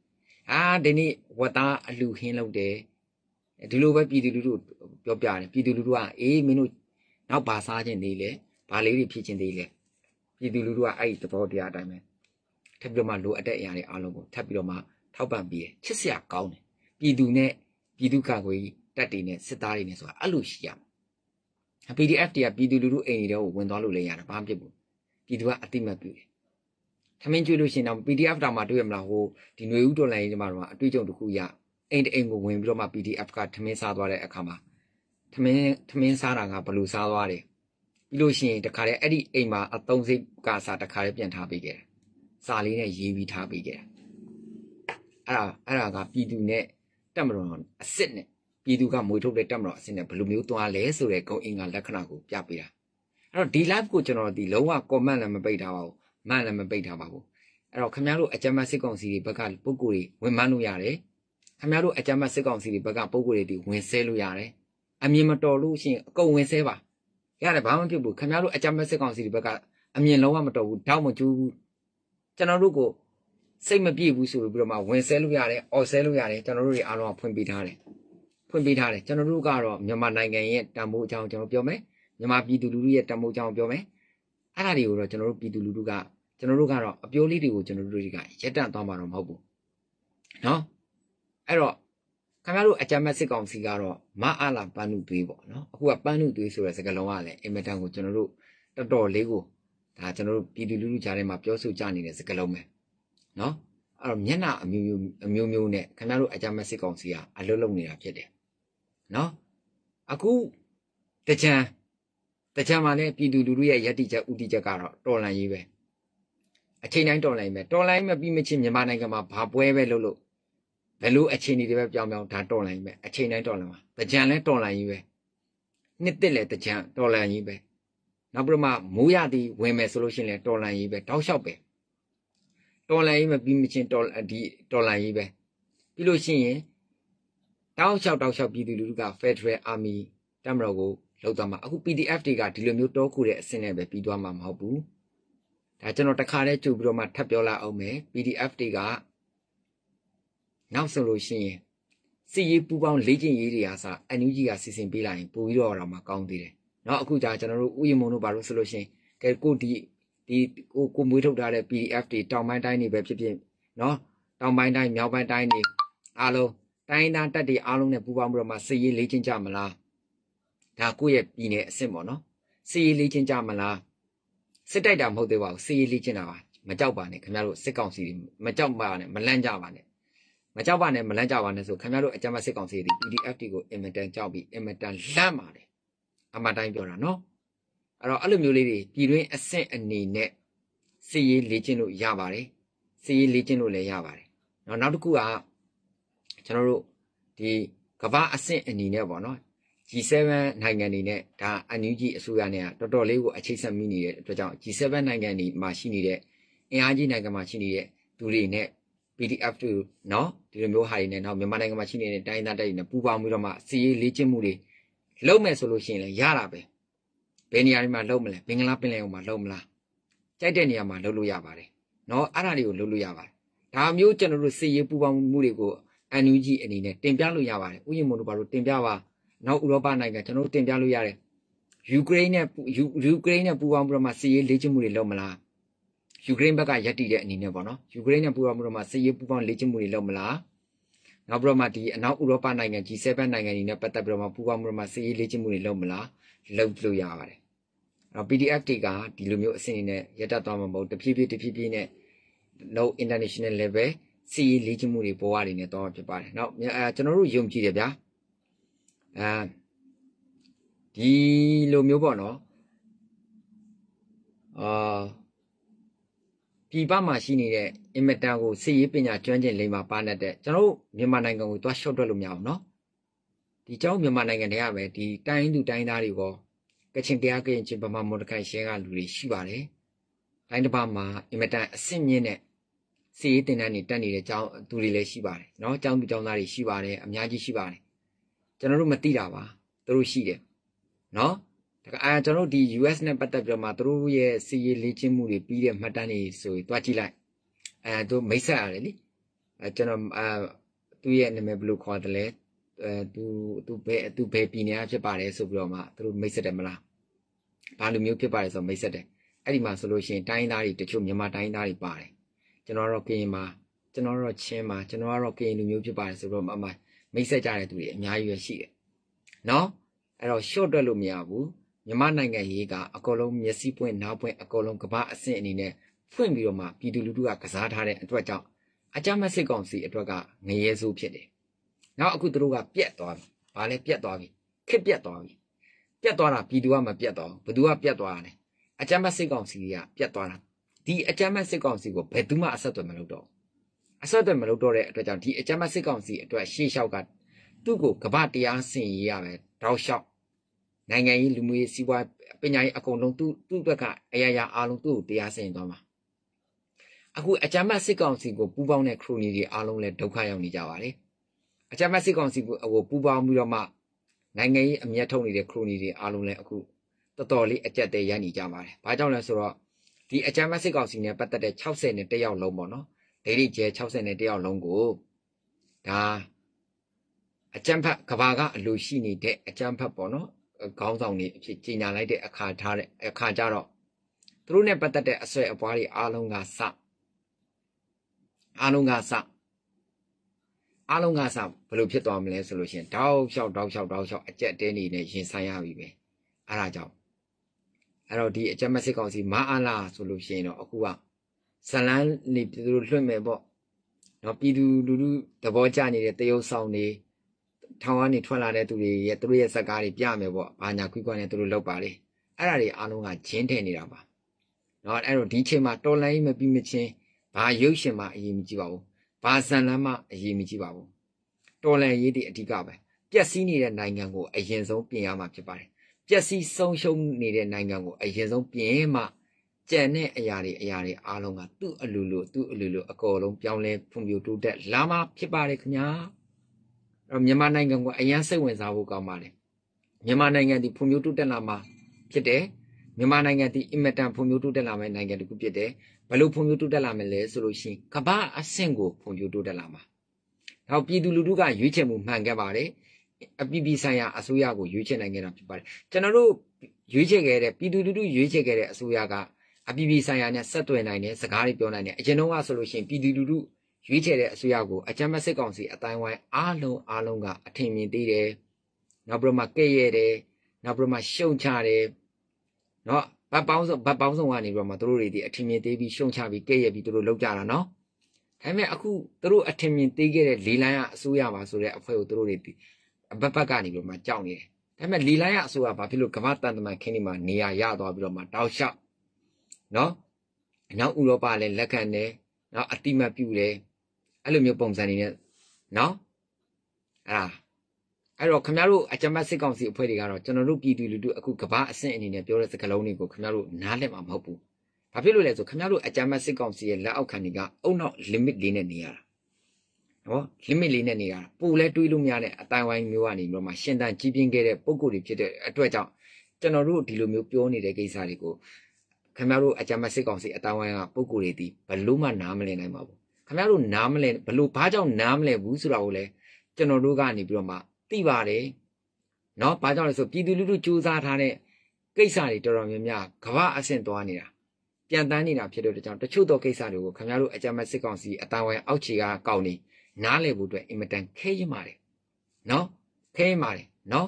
အာဒီနေ့ဝတ်သားအလူဟင်းလုပ်တယ်ဒီလိုပဲပြည်သူလူထုပြောပြတယ်ပြည်သူလူထုကအေးမင်းတို့နောက်ဘာစားခြင်းနေလဲဘာလေးတွေဖြစ်ခြင်းနေလဲပြည်သူလူထုကအဲ့ဒီသဘောတရားအတိုင်းပဲထပ်ပြီးတော့မှလိုအပ်တဲ့အရာတွေအားလုံးကိုထပ်ပြီးတော့မှထောက်ပံ့ပြီးရချစ်စရာကောင်းတယ်ပြည်သူနဲ့ပြည်သူကာကွယ်တပ်တွေနဲ့စစ်သားတွေနဲ့ဆိုတာအဲ့လိုရှိရမှာ PDF တွေကပြည်သူလူထုအိမ်တွေကိုဝင်သွားလို့လည်းရတယ်ဘာမှဖြစ်ဘူးပြည်သူကအတိမတ်ပြုတယ်ထမင်းကျွေးလို့ရှိရင်တော့ PDF တောင်မှတွေ့ရမလားဟိုဒီຫນွေဥတော်လိုင်းဒီမှာတော့အတွေ့အကြုံတစ်ခုရအိမ်တအိမ်ကိုဝင်ပြီးတော့မှ PDF ကထမင်းစားသွားတဲ့အခါမှာထမင်းထမင်းစားတာကဘလို့စားသွားတယ်ပြီးလို့ရှိရင်တခါတည်းအဲ့ဒီအိမ်မှာအသုံးစိတ်ကစားတခါတည်းပြန်ထားပေးခဲ့တယ်စာလေးနဲ့ရေးပြီးထားပေးခဲ့တယ်အဲ့ဒါအဲ့ဒါကပြည်သူနဲ့တက်မတော်အစ်စ်နဲ့ပြည်သူကမွေထုတ်တဲ့တက်မတော်အစ်စ်နဲ့ဘလို့မျိုးသွားလဲဆိုတဲ့ဂုံအင်္ဂါလက္ခဏာကိုပြပေးတာအဲ့တော့ဒီ live ကိုကျွန်တော်ဒီလုံးဝ comment လည်းမပိတ်ထားပါဘူးမှန်လည်းမပိတ်ထားပါဘူးအဲ့တော့ခင်ဗျားတို့အကြမ်းဖက်စစ်ကောင်စီတွေဘက်ကပုံကိုယ်တွေဝင်မှန်းလို့ရတယ်ခင်ဗျားတို့အကြမ်းဖက်စစ်ကောင်စီတွေဘက်ကပုံကိုယ်တွေဒီဝင်ဆဲလို့ရတယ်အမြင်မတော်လို့ရှိရင်အကုန်ဝင်ဆဲပါရတယ်ဘာမှမဖြစ်ဘူးခင်ဗျားတို့အကြမ်းဖက်စစ်ကောင်စီတွေဘက်ကအမြင်လုံးဝမတော်ဘူးတောက်မကျူးဘူးကျွန်တော်တို့ကိုစိတ်မပြေဘူးဆိုပြီးတော့မှဝင်ဆဲလို့ရတယ်အော်ဆဲလို့ရတယ်ကျွန်တော်တို့တွေအားလုံးကဖွင့်ပေးထားတယ်ဖွင့်ပေးထားတယ်ကျွန်တော်တို့ကတော့မြန်မာနိုင်ငံရဲ့တန်ဖိုးအကြောင်းကျွန်တော်ပြောမယ်မြန်မာပြည်သူလူထုရဲ့တန်ဖိုးအကြောင်းပြောမယ်အဲ့ဒါတွေကိုတော့ကျွန်တော်တို့ပြည်သူလူထုကကျွန်တော်တို့ကတော့အပြိုးလေးတွေကိုကျွန်တော်တို့တွေကရက်တန့်သွားမှာတော့မဟုတ်ဘူးနော်အဲ့တော့ခင်ဗျားတို့အကြမ်းမဲ့စစ်ကောင်စီကတော့မအားလာပန်းနုသွေးပေါ့နော်အခုကပန်းနုသွေးဆိုတဲ့စကားလုံးကလည်းအင်မတန်ကိုကျွန်တော်တို့တော်တော်လေးကိုဒါကျွန်တော်တို့ပြည်သူလူထုကြားထဲမှာပြောဆိုကြနေတဲ့စကားလုံးပဲနော်အဲ့တော့မျက်နှာအမျိုးမျိုးအမျိုးမျိုးနဲ့ခင်ဗျားတို့အကြမ်းမဲ့စစ်ကောင်စီကအလွတ်လုံနေတာဖြစ်တယ်နော်အခုတကြံတကြံမှာလည်းပြည်သူလူထုရဲ့ယက်တိချက်ဥတိချက်ကတော့တော်လန်ရေးပဲအချိန်တိုင်းတော်လန်ရေးပဲတော်လန်ရေးမပြီးမချင်းမြန်မာနိုင်ငံမှာဘာပွဲပဲလုပ်လို့ဘယ်လိုအချိန်တွေပဲပြောင်းပြောင်းဒါတော်လိုင်းပဲအချိန်တိုင်းတော်လိုင်းပါတကြံလဲတော်လိုင်းကြီးပဲနှစ်တက်လဲတကြံတော်လိုင်းကြီးပဲနောက်ပြီးမှမိုးရသည်ဝင်မယ်ဆိုလို့ရှိရင်လဲတော်လိုင်းကြီးပဲတောက်လျှောက်ပဲတော်လိုင်းကြီးမပြီးမချင်းတော်ဒီတော်လိုင်းကြီးပဲပြီးလို့ရှိရင်တောက်လျှောက်တောက်လျှောက်ပြည်သူလူထုက Federal Army တမတော်ကိုလောက်သွားမှာအခု PDF တွေကဒီလိုမျိုးတောခုတဲ့အဆင့်နဲ့ပဲပြီးသွားမှာမဟုတ်ဘူးဒါကျွန်တော်တခါတည်းကြုံပြီးတော့မှထပ်ပြောလာအောင်မယ် PDF တွေကနောက်ဆိုလို့ရှိရင်စီရေးပူပေါင်းလေ့ကျင့်ရေးတွေအားစအန်ယူဂျီကစီစဉ်ပေးလိုက်ရင်ပို့ပြီးတော့တော့မှကောင်းသေးတယ်เนาะအခုကြာကျွန်တော်တို့ဥယျာဉ်မုံတို့ဘာလို့ဆိုလို့ရှိရင်ကဲကိုဒီဒီကိုကိုမွေးထုတ်ထားတဲ့ PDF တွေတောင်ပိုင်းတိုင်းတွေပဲဖြစ်ဖြစ်เนาะတောင်ပိုင်းတိုင်းမြောက်ပိုင်းတိုင်းတွေအားလုံးတိုင်းသားတက်တွေအားလုံးနဲ့ပူးပေါင်းပြီးတော့မှစီရေးလေ့ကျင့်ကြမလားဒါကိုရဲ့ပြည်နယ်အဆင့်ပေါ့နော်စီရေးလေ့ကျင့်ကြမလားစစ်တိုက်တာမဟုတ်သေးပါဘူးစီရေးလေ့ကျင့်တာပါမကြောက်ပါနဲ့ခင်ဗျားတို့စစ်ကောင်စီတွေမကြောက်ပါနဲ့မလန့်ကြပါနဲ့မကြောက်ပါနဲ့မလန့်ကြပါနဲ့ဆိုခင်ဗျားတို့အကြမ်းဖက်စစ်ကောင်စီတွေ PDF တွေကိုအင်မတန်ကြောက်ပြီးအင်မတန်လန့်ပါတယ်အမှန်တိုင်းပြောတာနော်အဲ့တော့အဲ့လိုမျိုးလေးတွေပြည်တွင်းအဆင့်အနေနဲ့စီရေးလေ့ကျင့်လို့ရပါတယ်စီရေးလေ့ကျင့်လို့လည်းရပါတယ်နော်နောက်တစ်ခုကကျွန်တော်တို့ဒီကမ္ဘာအဆင့်အနေနဲ့ပေါ့နော် G7 နိုင်ငံတွေနဲ့ဒါ NUG အစိုးရနဲ့ကတော်တော်လေးကိုအခြေဆက်မိနေတဲ့အတွက်ကြောင့် G7 နိုင်ငံတွေမှာရှိနေတဲ့အင်အားကြီးနိုင်ငံမှာရှိနေတဲ့သူတွေနဲ့ PDF တွေနော်ဒီလိုမျိုးဟာတွေနဲ့နောက်မြန်မာနိုင်ငံမှာရှိနေတဲ့တိုင်းသားတိုက်တွေနဲ့ပူးပေါင်းပြီးတော့မှစီရေးလေ့ကျင့်မှုတွေလုပ်မယ်ဆိုလို့ရှိရင်လည်းရတာပဲဘယ်နေရာတွေမှာလုပ်မလဲဘင်္ဂလားပင်လယ်အော်မှာလုပ်မလားကြိုက်တဲ့နေရာမှာလုပ်လို့ရပါတယ်နော်အဲ့ဒါတွေကိုလုပ်လို့ရပါတယ်ဒါမျိုးကျွန်တော်တို့စီရေးပူးပေါင်းမှုတွေကို NUG အနေနဲ့တင်ပြလို့ရပါတယ်ဥယျာဉ်မုံတို့ဘာလို့တင်ပြပါနောက်ဥရောပနိုင်ငံကျွန်တော်တို့တင်ပြလို့ရတယ်ယူကရိန်းနဲ့ယူကရိန်းနဲ့ပူးပေါင်းပြီးတော့မှစီရေးလေ့ကျင့်မှုတွေလုပ်မလားယူကရိန်းဘက်ကရပ်တည်တဲ့အနေနဲ့ပေါ့နော်ယူကရိန်းနဲ့ပူးပေါင်းမှုတော့မှစစ်ရေးပူးပေါင်းလေ့ကျင့်မှုတွေလုပ်မလားနောက်ပြီးတော့မှဒီအနောက်ဥရောပနိုင်ငံ G7 နိုင်ငံတွေနဲ့ပတ်သက်ပြီးတော့မှပူးပေါင်းမှုတော့မှစစ်ရေးလေ့ကျင့်မှုတွေလုပ်မလားလုပ်လို့ရပါတယ်အဲ့တော့ PDF တွေကဒီလိုမျိုးအဆင့်နဲ့ရပ်တတ်သွားမှာမဟုတ်တဖြည်းဖြည်းတဖြည်းဖြည်းနဲ့ no international level စီရေးလေ့ကျင့်မှုတွေပေါ်ရတယ်နဲ့တော့ဖြစ်ပါတယ်။နောက်အဲကျွန်တော်တို့ယုံကြည်တယ်ဗျာ။အဲဒီလိုမျိုးပေါ့နော်။အာပြည်ပမှာရှိနေတဲ့အင်မတန်ကိုစီရေးပညာကျွမ်းကျင်လိမ္မာပါတတ်တဲ့ကျွန်တော်မြန်မာနိုင်ငံကိုသွားရှော့တွက်လို့မရအောင်နော်ဒီเจ้าမြန်မာနိုင်ငံတွေကပဲဒီတိုင်းသူတိုင်းသားတွေရောကချင်တရားကရင်ချင်းဗမာမော်ဒကိုင်ရှဲကလူတွေရှိပါတယ်တိုင်းတစ်ပါးမှာအင်မတန်အဆင့်မြင့်တဲ့စီရေးတင်တန်းတွေတက်နေတဲ့เจ้าသူတွေလည်းရှိပါတယ်နော်เจ้าသူเจ้าသားတွေရှိပါတယ်အများကြီးရှိပါတယ်ကျွန်တော်တို့မသိတာပါသူတို့ရှိတယ်နော်ဒါကအဲကျွန်တော်တို့ဒီ US နဲ့ပတ်သက်ပြောမှာသူတို့ရဲ့စီရေးလေ့ကျင့်မှုတွေပြီးတဲ့မှတ်တမ်းတွေဆိုရင်တွားကြည့်လိုက်အဲသူမိတ်ဆက်ရတယ်လीအဲကျွန်တော်အဲသူ့ရဲ့နာမည်ဘယ်လိုခေါ်တယ်လဲအဲသူသူဘယ်သူဘယ်ပြည်နယ်ဖြစ်ပါတယ်ဆိုပြီးတော့မှသူတို့မိတ်ဆက်တယ်မလားဘာလိုမျိုးဖြစ်ပါတယ်ဆိုတော့မိတ်ဆက်တယ်အဲ့ဒီမှာဆိုလို့ရှိရင်တိုင်းသားတွေတချို့မြန်မာတိုင်းသားတွေပါတယ်ကျွန်တော်ကတော့ကရင်မှာကျွန်တော်ကတော့ချင်းမှာကျွန်တော်ကတော့ကရင်လူမျိုးဖြစ်ပါတယ်ဆိုတော့အမှမိတ်ဆက်ကြတဲ့သူတွေအများကြီးပဲရှိတယ်နော်အဲ့တော့ short တွက်လို့မရဘူးမြန်မာနိုင်ငံရေးကအကောလုံးမျက်စိပွင့်နားပွင့်အကောလုံးကမ္ဘာအဆင့်အနေနဲ့ဖွင့်ပြီးတော့မှပြည်သူလူထုကကစားထားတဲ့အတွက်ကြောင့်အကြမ်းမဲ့စစ်ကောင်စီအတွက်ကငရဲဆိုးဖြစ်တယ်။နောက်အခုသူတို့ကပြက်သွားပြီ။ဘာလဲပြက်သွားပြီ။ခစ်ပြက်သွားပြီ။ပြက်သွားတာပြည်သူကမပြက်တော့ဘူး။ဘသူကပြက်သွားတယ်။အကြမ်းမဲ့စစ်ကောင်စီကပြက်သွားတာ။ဒီအကြမ်းမဲ့စစ်ကောင်စီကိုဘယ်သူမှအဆက်အသွယ်မလုပ်တော့အဆက်အသွယ်မလုပ်တော့တဲ့အတွက်ကြောင့်ဒီအကြမ်းမဲ့စစ်ကောင်စီအတွက်ရှေ့လျှောက်ကသူ့ကိုကမ္ဘာတရားစင်ရေးရမယ်။တောက်လျှောက်နိုင်ငံရေးလူမျိုးရေးစီးပွားပညာရေးအကုန်လုံးသူ့သူ့ဘက်ကအရာရာအားလုံးသူ့ကိုတရားစင်သွားမှာအခုအကြမ်းဖက်စစ်ကောင်စီကိုပူးပေါင်းတဲ့ခရိုနီတွေအားလုံးလည်းဒုက္ခရောက်နေကြပါတယ်အကြမ်းဖက်စစ်ကောင်စီကိုဟိုပူးပေါင်းပြီးတော့မှနိုင်ငံရေးအမျက်ထုတ်နေတဲ့ခရိုနီတွေအားလုံးလည်းအခုတော်တော်လေးအကြက်တဲရနေကြပါတယ်ဘာကြောင့်လဲဆိုတော့ဒီအကြမ်းဖက်စစ်ကောင်စီနဲ့ပတ်သက်တဲ့60နဲ့တယောက်လုံးပေါ့နော်ဒေရီကျဲ60နဲ့တယောက်လုံးကိုဒါအကြမ်းဖက်ကဘာကအလိုရှိနေတဲ့အကြမ်းဖက်ပေါ့နော်ခေါင်းဆောင်တွေအဖြစ်ကြီးညာလိုက်တဲ့အခါထားတဲ့အခါကျတော့သူတို့နဲ့ပတ်သက်တဲ့အဆွဲအပွားတွေအားလုံးကစအားလုံးကစအားလုံးကစဘယ်လိုဖြစ်သွားမလဲဆိုလို့ရှင်တောက်လျှောက်တောက်လျှောက်တောက်လျှောက်အကြက်တဲနေနဲ့ရင်ဆိုင်ရပြီပဲအဲ့ဒါကြောင့်အဲ့တော့ဒီအကြက်မစစ်ကောင်စီမအားလာဆိုလို့ရှင်တော့အခုကဇလန်းနေသူတို့လွှင့်မယ်ပေါ့နော်ပြည်သူလူထုသဘောကျနေတဲ့တရုတ်ဆောင်တွေထောင်ကနေထွက်လာတဲ့သူတွေရဲ့သူတို့ရဲ့စကားတွေပြမယ်ပေါ့။ဘာညာခွိခွနဲ့သူတို့လောက်ပါလေ။အဲ့ဒါတွေအားလုံးကဂျင်းထည့်နေတာပါ။နော်အဲ့တော့ဒီချိန်မှာတော်လိုင်းမပြီးမချင်းဘာရုပ်ရှင်မှအရေးမကြီးပါဘူး။ဘာဇန်လမ်းမှအရေးမကြီးပါဘူး။တော်လိုင်းရေးတွေအဓိကပဲ။ပျက်စီးနေတဲ့နိုင်ငံကိုအရင်ဆုံးပြင်ရမှာဖြစ်ပါတယ်။ပျက်စီးဆုံးရှုံးနေတဲ့နိုင်ငံကိုအရင်ဆုံးပြင်မှကြံတဲ့အရာတွေအရာတွေအားလုံးကသူ့အလိုလိုသူ့အလိုလိုအကုန်လုံးပြောင်းလဲဖွံ့ဖြိုးတိုးတက်လာမှာဖြစ်ပါတယ်ခင်ဗျာ။တော့မြန်မာနိုင်ငံကအရန်စိတ်ဝင်စားဖို့ကောင်းပါလေမြန်မာနိုင်ငံဒီဖွံ့ဖြိုးတိုးတက်လာမှာဖြစ်တယ်မြန်မာနိုင်ငံဒီအင်မတန်ဖွံ့ဖြိုးတိုးတက်လာမယ့်နိုင်ငံတစ်ခုဖြစ်တယ်ဘလို့ဖွံ့ဖြိုးတိုးတက်လာမယ်လဲဆိုလို့ရှိရင်ကမ္ဘာအဆင့်ကိုဖွံ့ဖြိုးတိုးတက်လာမှာနောက်ပြည်သူလူထုကရွေးချယ်မှုမှန်ခဲ့ပါတယ်အပြည်ပြည်ဆိုင်ရာအစိုးရကိုရွေးချယ်နိုင်ခဲ့တာဖြစ်ပါတယ်ကျွန်တော်တို့ရွေးချယ်ခဲ့တဲ့ပြည်သူလူထုရွေးချယ်ခဲ့တဲ့အစိုးရကအပြည်ပြည်ဆိုင်ရာနဲ့ဆက်သွယ်နိုင်တဲ့စကားတွေပြောနိုင်တယ်အရင်တော့ကဆိုလို့ရှိရင်ပြည်သူလူထုရွေးချယ်တဲ့အစိုးရကိုအကြမ်းဖက်စစ်ကောင်စီအတိုင်းဝိုင်းအားလုံးအားလုံးကအထင်မြင်သေးတယ်။နောက်ပြီးတော့မှကဲ့ရဲ့တယ်။နောက်ပြီးတော့မှရှုံချတယ်။နော်ဗတ်ပေါင်းစုံဗတ်ပေါင်းစုံကနေပြီးတော့မှသူတို့တွေဒီအထင်မြင်သေးပြီးရှုံချပြီးကဲ့ရဲ့ပြီးသူတို့လောက်ကြတာနော်။ဒါပေမဲ့အခုသူတို့အထင်မြင်သေးခဲ့တဲ့လေလိုင်းကအစိုးရပါဆိုတဲ့အဖွဲ့ကိုသူတို့တွေဒီအဘက်ဘက်ကနေပြီးတော့မှကြောက်နေတယ်။ဒါပေမဲ့လေလိုင်းကအစိုးရဘာဖြစ်လို့ကမ္ဘာတန်တမန်ခင်းဒီမှာနေရာရသွားပြီးတော့မှတောက်လျှောက်နော်။နောက်ဥရောပလည်းလက်ခံတယ်။နောက်အတိမတ်ပြုတယ်။အဲ့လိုမျိုးပုံစံနေနဲ့နော်အဲ့ဒါအဲ့တော့ခင်ဗျားတို့အကြမ်းတ်စစ်ကောင်စီအဖွဲ့တွေကတော့ကျွန်တော်တို့ပြည်သူလူထုအခုကဘာအဆင့်အနေနဲ့ပြောတဲ့စကားလုံးတွေကိုခင်ဗျားတို့နားလည်မှာမဟုတ်ဘူး။ဘာဖြစ်လို့လဲဆိုခင်ဗျားတို့အကြမ်းတ်စစ်ကောင်စီရဲ့လက်အောက်ခံတွေကအုံနောက် limit လေးနဲ့နေရတာ။ဟော limit လေးနဲ့နေရတာ။ပူလဲတွေးလို့မရတဲ့အတိုင်းဝိုင်းမျိုးကနေပြီးတော့မှရှင်သန်ကြီးပြင်းခဲ့တဲ့ပုံကိုယ်တွေဖြစ်တဲ့အတွက်ကြောင့်ကျွန်တော်တို့ဒီလိုမျိုးပြောနေတဲ့ကိစ္စတွေကိုခင်ဗျားတို့အကြမ်းတ်စစ်ကောင်စီအတိုင်းဝိုင်းကပုံကိုယ်တွေဒီဘလို့မှနားမလည်နိုင်ပါဘူး။ခင်ဗျားတို့နားမလဲဘလို့ဘာကြောင့်နားမလဲဘူးဆိုတာကိုလည်းကျွန်တော်တို့ကနေပြီးတော့မှသိပါတယ်เนาะဘာကြောင့်လဲဆိုပြည်သူလူထုစူးစမ်းထားတဲ့ကိစ္စတွေတော်တော်များများကမ္ဘာအဆင့်သွားနေတာပြန်တန်းနေတာဖြစ်တဲ့ကြောင့်တချို့သောကိစ္စတွေကိုခင်ဗျားတို့အကြမ်းမစစ်ကောင်စီအတန်ဝိုင်အောက်ခြေကကောင်းနေနားလည်ဖို့အတွက်အင်မတန်ခဲရင်ပါတယ်เนาะခဲရင်ပါတယ်เนาะ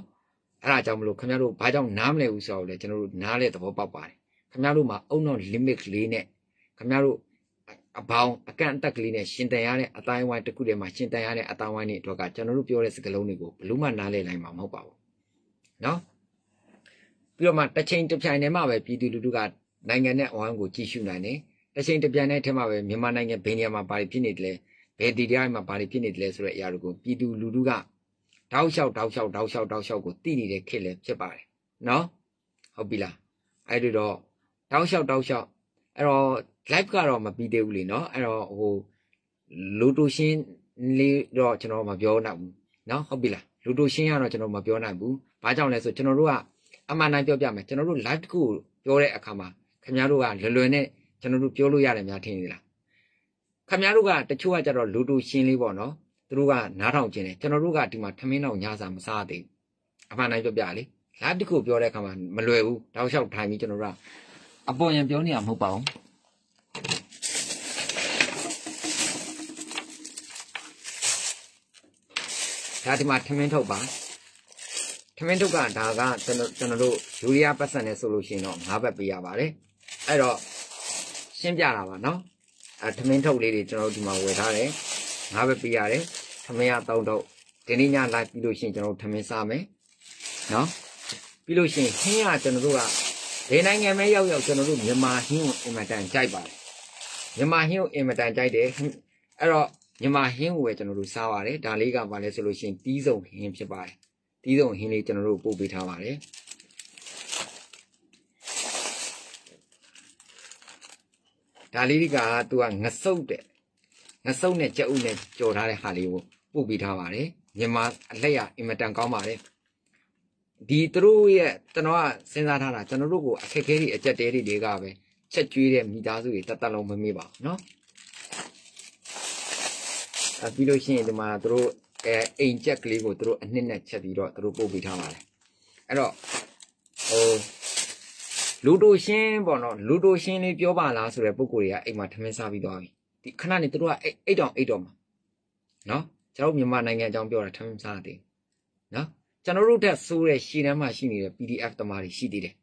အဲ့ဒါကြောင့်မလို့ခင်ဗျားတို့ဘာကြောင့်နားမလဲဘူးဆိုတော့လေကျွန်တော်တို့နားလဲသဘောပေါက်ပါတယ်ခင်ဗျားတို့မှာအုံတော့ limit လေးနဲ့ခင်ဗျားတို့အပေါင်းအကန့်အသတ်ကလေးနဲ့ရှင်တန်ရတဲ့အတိုင်းဝိုင်းတစ်ခုတည်းမှာရှင်တန်ရတဲ့အတိုင်းဝိုင်းတွေအတွက်ကကျွန်တော်တို့ပြောတဲ့စကားလုံးတွေကိုဘလို့မှနားလည်နိုင်မှာမဟုတ်ပါဘူးเนาะပြီးတော့မှတစ်ချိန်တစ်ပြိုင်တည်းမှာပဲပြည်သူလူထုကနိုင်ငံနဲ့အဝမ်းကိုကြည့်ရှုနိုင်တယ်တစ်ချိန်တစ်ပြိုင်တည်းထဲမှာပဲမြန်မာနိုင်ငံဘယ်နေရာမှာဘာတွေဖြစ်နေတယ်လဲဘယ်တရားမှာဘာတွေဖြစ်နေတယ်လဲဆိုတဲ့အရာတွေကိုပြည်သူလူထုကတောက်လျှောက်တောက်လျှောက်တောက်လျှောက်တောက်လျှောက်ကိုသိနေတဲ့ခေတ်လည်းဖြစ်ပါတယ်เนาะဟုတ်ပြီလားအဲ့ဒီတော့တောက်လျှောက်တောက်လျှောက်အဲ့တော့ live ကတော့မပြီးသေးဘူးလေเนาะအဲ့တော့ဟိုလိုတိုရှင်းလေးတော့ကျွန်တော်မပြောနိုင်ဘူးเนาะဟုတ်ပြီလားလိုတိုရှင်းကတော့ကျွန်တော်မပြောနိုင်ဘူးဘာကြောင့်လဲဆိုကျွန်တော်တို့ကအမှန်တမ်းပြောပြမယ်ကျွန်တော်တို့ live တခုပြောတဲ့အခါမှာခင်ဗျားတို့ကလွယ်လွယ်နဲ့ကျွန်တော်တို့ပြောလို့ရတယ်များထင်နေလားခင်ဗျားတို့ကတချို့ကကြတော့လိုတိုရှင်းလေးပေါ့နော်သူတို့ကနားထောင်ခြင်းတယ်ကျွန်တော်တို့ကဒီမှာထမင်းတော့ညစာမစားသေးဘူးအမှန်တမ်းပြောပြလေ live တခုပြောတဲ့အခါမှာမလွယ်ဘူးတောက်လျှောက်ထိုင်ပြီးကျွန်တော်တို့ကအပေါ်ရင်ပြောနေတာမဟုတ်ပါဘူးဒါဒီမှာထမင်းထုတ်ပါထမင်းထုတ်ကဒါကကျွန်တော်ကျွန်တော်တို့ယူရီးယားပတ်စံနဲ့ဆိုလို့ရှိရင်တော့၅ဘက်ပေးရပါတယ်အဲ့တော့ရှင်းပြတာပါနော်အဲထမင်းထုတ်လေးတွေကျွန်တော်တို့ဒီမှာဝယ်ထားတယ်၅ဘက်ပေးရတယ်ထမင်းက၃ထုတ်ဒီနေ့ညလာပြီးလို့ရှိရင်ကျွန်တော်တို့ထမင်းစားမယ်နော်ပြီးလို့ရှိရင်ဟင်းကကျွန်တော်တို့ကဘယ်နိုင်ငံမဲရောက်ရောက်ကျွန်တော်တို့မြန်မာဟင်းကိုအင်မတန်ကြိုက်ပါတယ်မြန်မာဟင်းကိုအင်မတန်ကြိုက်တယ်အဲ့တော့မြန်မာဟင်းကိုပဲကျွန်တော်တို့စားပါတယ်ဒါလေးကဘာလဲဆိုလို့ရှိရင်တီးစုံဟင်းဖြစ်ပါတယ်တီးစုံဟင်းလေးကျွန်တော်တို့ပို့ပေးထားပါတယ်ဒါလေးကသူကငဆုပ်တဲ့ငဆုပ်နဲ့ကြက်ဥနဲ့ကြော်ထားတဲ့ဟာလေးကိုပို့ပေးထားပါတယ်မြန်မာအလက်ရအင်မတန်ကောင်းပါတယ်ဒီသူတို့ရဲ့ကျွန်တော်ကစဉ်းစားထားတာကျွန်တော်တို့ကိုအခက်အခဲတွေအကြက်တဲတွေကပဲချက်ကျွေးတဲ့မိသားစုတွေတတ်တတ်လုံးမမေ့ပါဘူးเนาะအဲပြီးလို့ရှိရင်ဒီမှာသူတို့အဲအိမ်ချက်ကလေးကိုသူတို့အနှစ်နဲ့ချက်ပြီးတော့သူတို့ပို့ပေးထားပါတယ်အဲ့တော့ဟိုလူတိုရှင်ပေါ့နော်လူတိုရှင်လေးပြောပါလားဆိုတဲ့ပုံကိုယ်တွေကအိမ်မှာထမင်းစားပြီးသွားပြီဒီခဏနေသူတို့ကအိတ်အိတ်တောင်အိတ်တော်မှာနော်ကျွန်တော်မြန်မာနိုင်ငံအကြောင်းပြောတာထမင်းစားတယ်နော်ကျွန်တော်တို့တက်ဆိုးတဲ့ရှည်တန်းမှာရှိနေတဲ့ PDF တမားတွေရှိသေးတယ်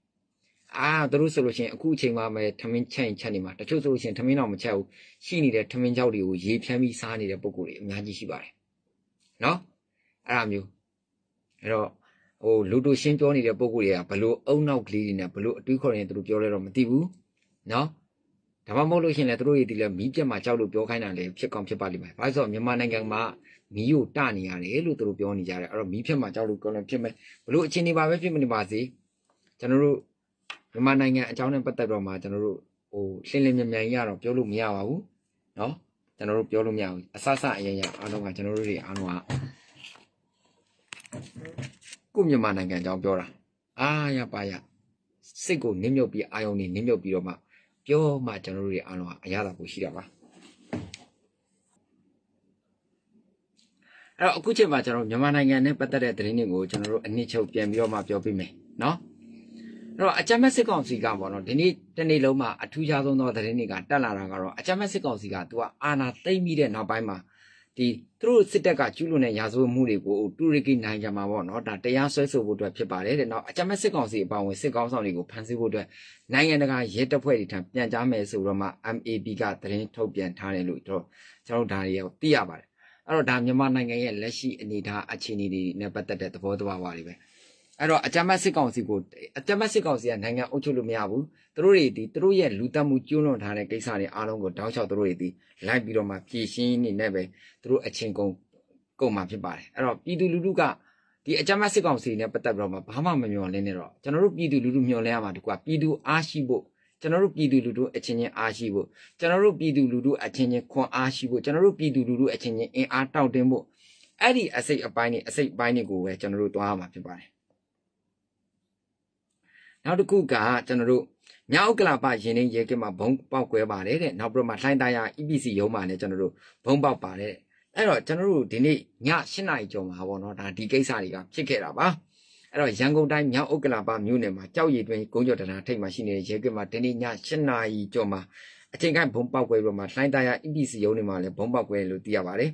အာတို့ဆိုလို့ရှိရင်အခုအချိန်မှပဲထမင်းချက်ရင်ချက်နေမှာတချို့ဆိုလို့ရှိရင်ထမင်းတော့မချက်ဘူးရှိနေတဲ့ထမင်းချောက်တွေကိုရေဖြန်းပြီးစားနေတဲ့ပုံကိုယ်တွေအများကြီးရှိပါတယ်နော်အဲ့ဒါမျိုးအဲ့တော့ဟိုလူတို့ရှင်းပြောနေတဲ့ပုံကိုယ်တွေကဘလို့အုံနောက်ကလေးတွေနဲ့ဘလို့အတွေးခေါ်နေသူတို့ပြောလဲတော့မသိဘူးနော်ဒါမှမဟုတ်လို့ရှိရင်လည်းသူတို့တွေဒီလဲမီးပြတ်မှကြောက်လို့ပြောခိုင်းတာလေဖြစ်ကောင်းဖြစ်ပါလိမ့်မယ်။ဘာလို့ဆိုတော့မြန်မာနိုင်ငံမှာမီးကိုတနေရတယ်လို့သူတို့ပြောနေကြတယ်။အဲ့တော့မီးဖြတ်မှကြောက်လို့ကောင်းလည်းဖြစ်မယ်။ဘလို့အချင်းတွေပါပဲဖြစ်မနေပါစေ။ကျွန်တော်တို့မြန်မာနိုင်ငံအကြောင်းနဲ့ပတ်သက်တော့မှကျွန်တော်တို့ဟိုရှင်းလင်းမြန်မြန်ရတော့ပြောလို့မရပါဘူးเนาะကျွန်တော်တို့ပြောလို့မရဘူးအဆဆအရင်ရအားလုံးကကျွန်တော်တို့တွေအားလုံးကခုမြန်မာနိုင်ငံအကြောင်းပြောတာအာရပါရစိတ်ကိုနင်းမြုပ်ပြီးအာယုံနေနင်းမြုပ်ပြီးတော့မှပြောမှကျွန်တော်တို့တွေအားလုံးကအရသာကိုရှိတာပါအဲ့တော့အခုချိန်မှာကျွန်တော်မြန်မာနိုင်ငံနဲ့ပတ်သက်တဲ့သတင်းတွေကိုကျွန်တော်တို့အနည်းချုပ်ပြန်ပြီးတော့မှပြောပြမယ်เนาะတော့အကြမ်းဖက်စစ်ကောင်စီကပေါ့နော်ဒီနေ့တနေ့လုံးမှာအထူးခြားဆုံးသောသတင်းတွေကတက်လာတာကတော့အကြမ်းဖက်စစ်ကောင်စီကသူကအာဏာသိမ်းပြီးတဲ့နောက်ပိုင်းမှာဒီသူတို့စစ်တပ်ကကျူးလွန်တဲ့ရာဇဝတ်မှုတွေကိုတူရကီနိုင်ငံမှာပေါ့နော်ဒါတရားစွဲဆိုဖို့အတွက်ဖြစ်ပါတယ်တဲ့နောက်အကြမ်းဖက်စစ်ကောင်စီအပောင်းဝင်စစ်ကောင်ဆောင်တွေကိုဖမ်းဆီးဖို့အတွက်နိုင်ငံတကာရဲတပ်ဖွဲ့တွေထံပြန်ကြားမယ်ဆိုတော့မှ MAB ကသတင်းထုတ်ပြန်ထားတယ်လို့တော့ကျွန်တော်ဒါတွေကိုသိရပါတယ်အဲ့တော့ဒါမြန်မာနိုင်ငံရဲ့လက်ရှိအနေအထားအခြေအနေတွေနဲ့ပတ်သက်တဲ့သဘောတဘာဝတွေပဲ။အဲ့တော့အကြမ်းတ်စစ်ကောင်စီကိုအကြမ်းတ်စစ်ကောင်စီကနိုင်ငံအုပ်ချုပ်လို့မရဘူးသူတို့တွေဒီသူတို့ရဲ့လူတက်မှုကျွလွန်ထားတဲ့ကိစ္စတွေအားလုံးကိုတောင်းလျှောက်သူတို့တွေဒီလိုက်ပြီးတော့မှဖြည့်ရှင်းနေနဲ့ပဲသူတို့ အချင်းကုန်ကုန်မှာဖြစ်ပါတယ်အဲ့တော့ပြည်သူလူထုကဒီအကြမ်းတ်စစ်ကောင်စီနဲ့ပတ်သက်ပြီးတော့မှဘာမှမမျှော်လင့်နဲ့တော့ကျွန်တော်တို့ပြည်သူလူထုမျှော်လင့်ရမှာတကွာပြည်သူအားရှိဖို့ကျွန်တော်တို့ပြည်သူလူထုအချင်းချင်းအားရှိဖို့ကျွန်တော်တို့ပြည်သူလူထုအချင်းချင်းခွန်အားရှိဖို့ကျွန်တော်တို့ပြည်သူလူထုအချင်းချင်းအင်အားတောင့်တင်းဖို့အဲ့ဒီအစိတ်အပိုင်းတွေအစိတ်ပိုင်းတွေကိုပဲကျွန်တော်တို့သွားရမှာဖြစ်ပါတယ်နောက်တစ်ခုကကျွန်တော်တို့မြောက်ကလာပရင်ရင်ရဲကမှာဘုံပေါက်ကွဲပါတယ်တဲ့နောက်ပြမလှိုင်းတရာ EPC ရုံးမှာလည်းကျွန်တော်တို့ဘုံပေါက်ပါတယ်အဲ့တော့ကျွန်တော်တို့ဒီနေ့ည7နာရီကျော်မှာပေါ့နော်ဒါဒီကိစ္စတွေကဖြစ်ခဲ့တာပါအဲ့တော့ရန်ကုန်တိုင်းမြောက်ဥက္ကလာပမြို့နယ်မှာကြောက်ရည်တွင်ကုန်းကျော်တနာထိပ်မှာရှိနေတဲ့ရဲကမှာဒီနေ့ည7နာရီကျော်မှာအချိန်ကိုက်ဘုံပေါက်ကွဲပြီးတော့မှလှိုင်းတရာ EPC ရုံးတွေမှာလည်းဘုံပေါက်ကွဲလို့သိရပါတယ်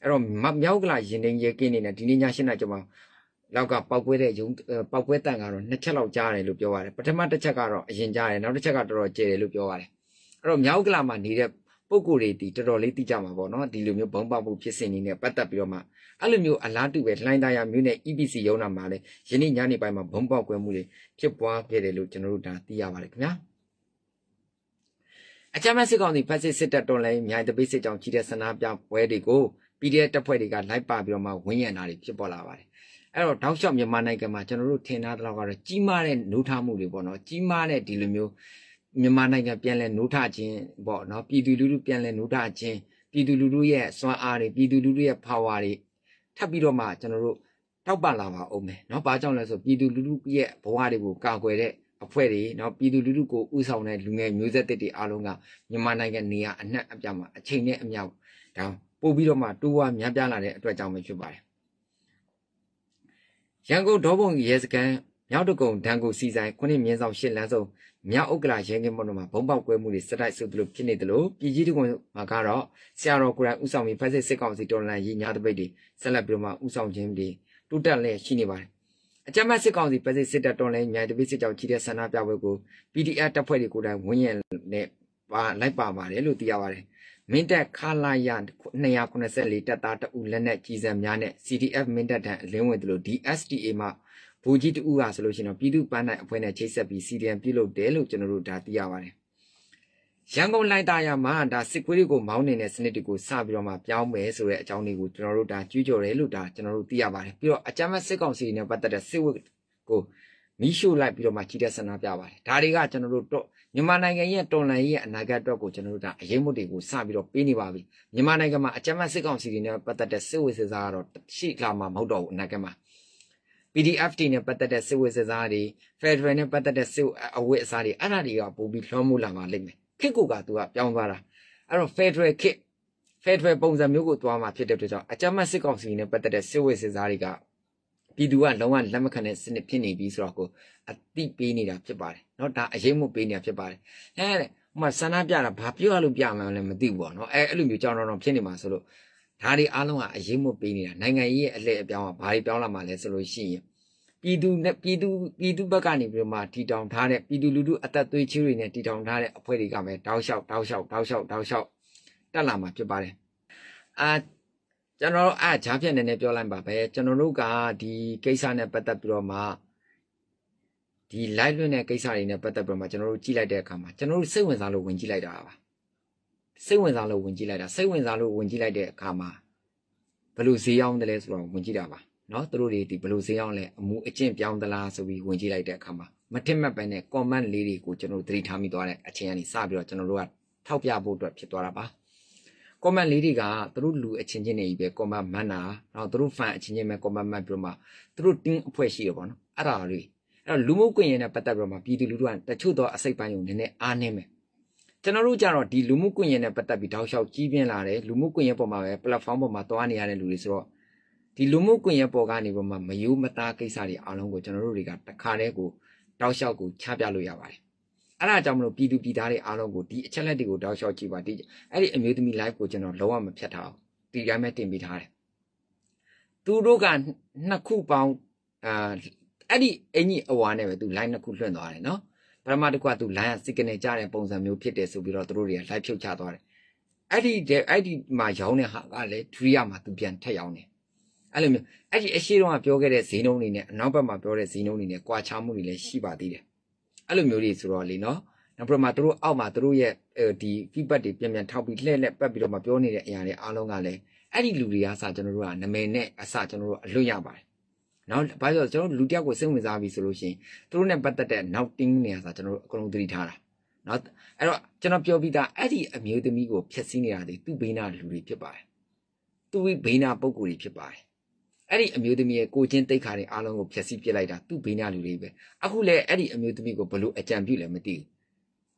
အဲ့တော့မြောက်ကလာရင်ရင်ရဲကင်းနေတဲ့ဒီနေ့ည7နာရီကျော်မှာလောက်ကပောက်ကွဲတဲ့ယုံပောက်ကွဲတန်ကတော့နှစ်ချက်လောက်ကြားတယ်လို့ပြောရတယ်ပထမတစ်ချက်ကတော့အရင်ကြားတယ်နောက်တစ်ချက်ကတော်တော်ကျယ်တယ်လို့ပြောရတယ်အဲ့တော့မြောက်ကလာမှာနေတဲ့ပုံကိုယ်တွေဒီတော်တော်လေးသိကြမှာပေါ့နော်ဒီလိုမျိုးဘုံပေါက်မှုဖြစ်စဉ်တွေနဲ့ပတ်သက်ပြီးတော့မှအဲ့လိုမျိုးအလားတူပဲလှိုင်းသားရမျိုးနဲ့ EPC ရုံးနာမှာလည်းယနေ့ညနေပိုင်းမှာဘုံပေါက်ကွဲမှုတွေဖြစ်ပွားခဲ့တယ်လို့ကျွန်တော်တို့ဒါသိရပါတယ်ခင်ဗျာအကြမ်းဖက်စစ်ကောင်စီဖက်စစ်စစ်တပ်တော်လည်းမြိုင်တပိတ်စစ်ကြောင်ကြီးတဲ့ဆန္ဒပြပွဲတွေကို PDF တပ်ဖွဲ့တွေကလိုက်ပါပြီးတော့မှဝန်းရံတာတွေဖြစ်ပေါ်လာပါတယ်အဲ့တော့တောက်လျှောက်မြန်မာနိုင်ငံမှာကျွန်တော်တို့ထင်ထားတော့ကတော့ကြီးမားတဲ့နှုတ်ထမှုတွေပေါ့နော်ကြီးမားတဲ့ဒီလိုမျိုးမြန်မာနိုင်ငံပြန်လဲနှုတ်ထခြင်းပေါ့နော်ပြည်သူလူထုပြန်လဲနှုတ်ထခြင်းပြည်သူလူထုရဲ့စွမ်းအားတွေပြည်သူလူထုရဲ့ power တွေထပ်ပြီးတော့မှကျွန်တော်တို့တောက်ပလာပါအောင်မယ်နော်ဘာကြောင့်လဲဆိုပြည်သူလူထုရဲ့ဘဝတွေကိုကာကွယ်တဲ့အဖွဲ့တွေနော်ပြည်သူလူထုကိုဥဆောင်တဲ့လူငယ်မျိုးဆက်သစ်တွေအားလုံးကမြန်မာနိုင်ငံနေရာအနှံ့အပြားမှာအချိန်နဲ့အမြောက်ဒါပို့ပြီးတော့မှတိုးဝါများပြားလာတဲ့အတွက်ကြောင့်ပဲဖြစ်ပါတယ်ရန်ကုန်ဒေါဘုံရဲစခန်းမြောက်တကုံဒဏ်ကိုစီဆိုင်ခုနှစ်မြင်းဆောင်ရှစ်လမ်းဆုံးမြောက်ဥက္ကလာရဲကင်းမုံတို့မှာဘုံပေါက်ကွဲမှုတွေစတိုက်ဆုပ်သလိုဖြစ်နေသလိုပြည်ကြီးတကုံမှာကတော့ဆရာတော်ကိုယ်တိုင်ဥဆောင်ပြီးဖက်စစ်စစ်ကောင်စီတော်လှန်ရေးညာတပိတ်တွေဆက်လက်ပြီးတော့မှဥဆောင်ခြင်းတွေတိုးတက်လျက်ရှိနေပါတယ်အကြမ်းဖက်စစ်ကောင်စီဖက်စစ်စစ်တပ်တော်လှန်ညာတပိတ်စစ်ကြောင်ကြီးတဲ့ဆန္ဒပြပွဲကို PDF တပ်ဖွဲ့တွေကိုယ်တိုင်ဝန်းရံနဲ့ပါလိုက်ပါပါတယ်လို့သိရပါတယ်မင်းတပ်ခလာရ294တပ်သားတအူလက်နက်ကြီးစံများနဲ့ CDF မင်းတပ်ထံအလင်းဝင်သလို DSTA မှာဘူကြီးတူဟာဆိုလို့ရှိရင်တော့ပြည်သူ့ပန်းနိုင်အဖွဲ့နဲ့ချိတ်ဆက်ပြီး CDM ပြုလုပ်တယ်လို့ကျွန်တော်တို့ဒါသိရပါတယ်ရန်ကုန်လိုက်တာရမှာဒါစစ်ကွေးတွေကိုမောင်းနေတဲ့စနစ်တွေကိုစပြီးတော့မှပြောင်းမယ်ဆိုတဲ့အကြောင်းတွေကိုကျွန်တော်တို့ဒါကြွေးကြော်တယ်လို့ဒါကျွန်တော်တို့သိရပါတယ်ပြီးတော့အကြမ်းဖက်စစ်ကောင်စီနဲ့ပတ်သက်တဲ့စစ်ဝတ်ကိုမီးရှို့လိုက်ပြီးတော့မှကြီးတဲ့ဆန္ဒပြပါတယ်ဒါတွေကကျွန်တော်တို့တော့မြန်မာနိုင်ငံရဲ့တော်လှန်ရေးရဲ့အနာဂတ်အတွက်ကိုကျွန်တော်တို့ကအရေးမုတ်တွေကိုစပြီးတော့ပေးနေပါပြီမြန်မာနိုင်ငံမှာအကြမ်းဖက်စစ်ကောင်စီတွေနဲ့ပတ်သက်တဲ့စစ်ဝေစစ်စားကတော့ရှိလာမှာမဟုတ်တော့ဘူးအနာဂတ်မှာ PDF တွေနဲ့ပတ်သက်တဲ့စစ်ဝေစစ်စားတွေ Federal နဲ့ပတ်သက်တဲ့စစ်အဝေးအစားတွေအဲ့ဒါတွေကပိုပြီးလွှမ်းမိုးလာပါလိမ့်မယ်ခစ်ကိုကသူကပြောင်းသွားတာအဲ့တော့ Federal ခစ် Federal ပုံစံမျိုးကိုသွားမှာဖြစ်တဲ့အတွက်ကြောင့်အကြမ်းဖက်စစ်ကောင်စီနဲ့ပတ်သက်တဲ့စစ်ဝေစစ်စားတွေကပြည်သူကလုံးဝလက်မခံတဲ့စနစ်ဖြစ်နေပြီဆိုတော့ကိုအတိပေးနေတာဖြစ်ပါတယ်เนาะဒါအရေးမှုပေးနေတာဖြစ်ပါတယ်အဲဟိုမှာဆန္ဒပြတာဘာပြောရလို့ပြမှန်းလည်းမသိဘူးပေါ့เนาะအဲအဲ့လိုမျိုးကြောင်တော်တော်ဖြစ်နေမှာဆိုလို့ဒါတွေအားလုံးကအရေးမှုပေးနေတာနိုင်ငံကြီးရဲ့အလှည့်အပြောင်းကဘာတွေပြောင်းလာမှလဲဆိုလို့ရှိရင်ပြည်သူနဲ့ပြည်သူပြည်သူဘက်ကနေပြီးတော့မှတီတောင်ထားတဲ့ပြည်သူလူထုအသက်သွေးချေးတွေနဲ့တီတောင်ထားတဲ့အဖွဲ့တွေကပဲတောက်လျှောက်တောက်လျှောက်တောက်လျှောက်တောက်လျှောက်တက်လာမှာဖြစ်ပါတယ်အာကျွန်တော်တို့အားဂျားဖြတ်နေနေပြောလိုက်ပါပဲကျွန်တော်တို့ကဒီကိစ္စနဲ့ပတ်သက်ပြီးတော့မှဒီ live လွှင့်တဲ့ကိစ္စတွေနဲ့ပတ်သက်ပြီးတော့မှကျွန်တော်တို့ကြည့်လိုက်တဲ့အခါမှာကျွန်တော်တို့စိတ်ဝင်စားလို့ဝင်ကြည့်လိုက်တာပါစိတ်ဝင်စားလို့ဝင်ကြည့်လိုက်တာစိတ်ဝင်စားလို့ဝင်ကြည့်လိုက်တဲ့အခါမှာဘယ်လိုဈေးရောက်တယ်လဲဆိုတော့ဝင်ကြည့်တာပါเนาะသူတို့တွေဒီဘယ်လိုဈေးရောက်လဲအမူအကျင့်ပြောင်းသလားဆိုပြီးဝင်ကြည့်လိုက်တဲ့အခါမှာမထင်မှတ်ပဲနဲ့ comment လေးတွေကိုကျွန်တော်တို့သတိထားမိသွားတဲ့အချိန်ကနေစပြီးတော့ကျွန်တော်တို့ကထောက်ပြဖို့အတွက်ဖြစ်သွားတာပါ comment လေးတွေကသူတို့လူအချင်းချင်းတွေကြီးပဲ comment မှန်တာနောက်သူတို့ fan အချင်းချင်းပဲ comment မှန်ပြီးတော့မှသူတို့ team အဖွဲ့ရှိတယ်ပေါ့နော်အဲ့ဒါတွေအဲ့တော့လူမှုကွန်ရက်နဲ့ပတ်သက်ပြီးတော့မှပြည်သူလူထုကတချို့သောအစိတ်ပိုင်းကိုနည်းနည်းအားနည်းမယ်ကျွန်တော်တို့ကြတော့ဒီလူမှုကွန်ရက်နဲ့ပတ်သက်ပြီးတောက်လျှောက်ကြီးပြင်းလာတယ်လူမှုကွန်ရက်ပေါ်မှာပဲ platform ပေါ်မှာသွားနေရတဲ့လူတွေဆိုတော့ဒီလူမှုကွန်ရက်ပေါ်ကနေပေါ်မှာမယိုးမသားကိစ္စတွေအားလုံးကိုကျွန်တော်တို့တွေကတခါတည်းကိုတောက်လျှောက်ကိုချပြလို့ရပါတယ်အဲ့ဒါကြောင့်မလို့ပြည်သူပြည်သားတွေအားလုံးကိုဒီအချက်လက်တွေကိုတောက်လျှောက်ကြည့်ပါဒီအဲ့ဒီအမျိုးသမီး live ကိုကျွန်တော်လုံးဝမဖြတ်ထားအောင်ဒီတိုင်းပဲတင်ပေးထားတယ်သူတို့ကနှစ်ခုပေါင်းအာအဲ့ဒီအင်ကြီးအဝါနဲ့ပဲသူ line နှစ်ခုလွှင့်သွားတယ်နော်ပထမတစ်ခုကသူ line စီကနေကြတဲ့ပုံစံမျိုးဖြစ်တယ်ဆိုပြီးတော့သူတို့တွေက live ဖြုတ်ချသွားတယ်အဲ့ဒီအဲ့ဒီမှာရောင်းတဲ့ဟာကလည်းဒုတိယမှာသူပြန်ထက်ရောင်းတယ်အဲ့လိုမျိုးအဲ့ဒီအရှိတုန်းကပြောခဲ့တဲ့ဈေးနှုန်းတွေနဲ့အနောက်ဘက်မှာပြောတဲ့ဈေးနှုန်းတွေနဲ့ကြွားချမှုတွေလည်းရှိပါသေးတယ်အဲ့လိုမျိုးတွေဆိုတော့လေနော်နောက်ပြီးတော့မှသူတို့အောက်မှာသူတို့ရဲ့ဒီ feedback တွေပြန်ပြန်ထောက်ပြီးလှည့်လှည့်ပတ်ပြီးတော့မှပြောနေတဲ့အရာတွေအားလုံးကလည်းအဲ့ဒီလူတွေကစကျွန်တော်တို့ကနာမည်နဲ့အစကျွန်တော်တို့အလွတ်ရပါတယ်နောက်ဘာလို့ကျွန်တော်လူတယောက်ကိုစိတ်ဝင်စားပြီဆိုလို့ရှိရင်သူတို့နဲ့ပတ်သက်တဲ့နောက်တင်းနေရစာကျွန်တော်တို့အကုန်လုံးသတိထားတာနော်အဲ့တော့ကျွန်တော်ပြောပြီးသားအဲ့ဒီအမျိုးသမီးကိုဖျက်ဆီးနေတာဒီသူ့ဘေးနာလူတွေဖြစ်ပါတယ်သူ့ဘေးနာပုံကိုယ်တွေဖြစ်ပါတယ်အဲ့ဒီအမျိုးသမီးရဲ့ကိုချင်းတိတ်ခါတွေအားလုံးကိုဖျက်ဆီးပစ်လိုက်တာသူ့ဘေးနားလူတွေပဲအခုလည်းအဲ့ဒီအမျိုးသမီးကိုဘလို့အကြံပြုလဲမသိ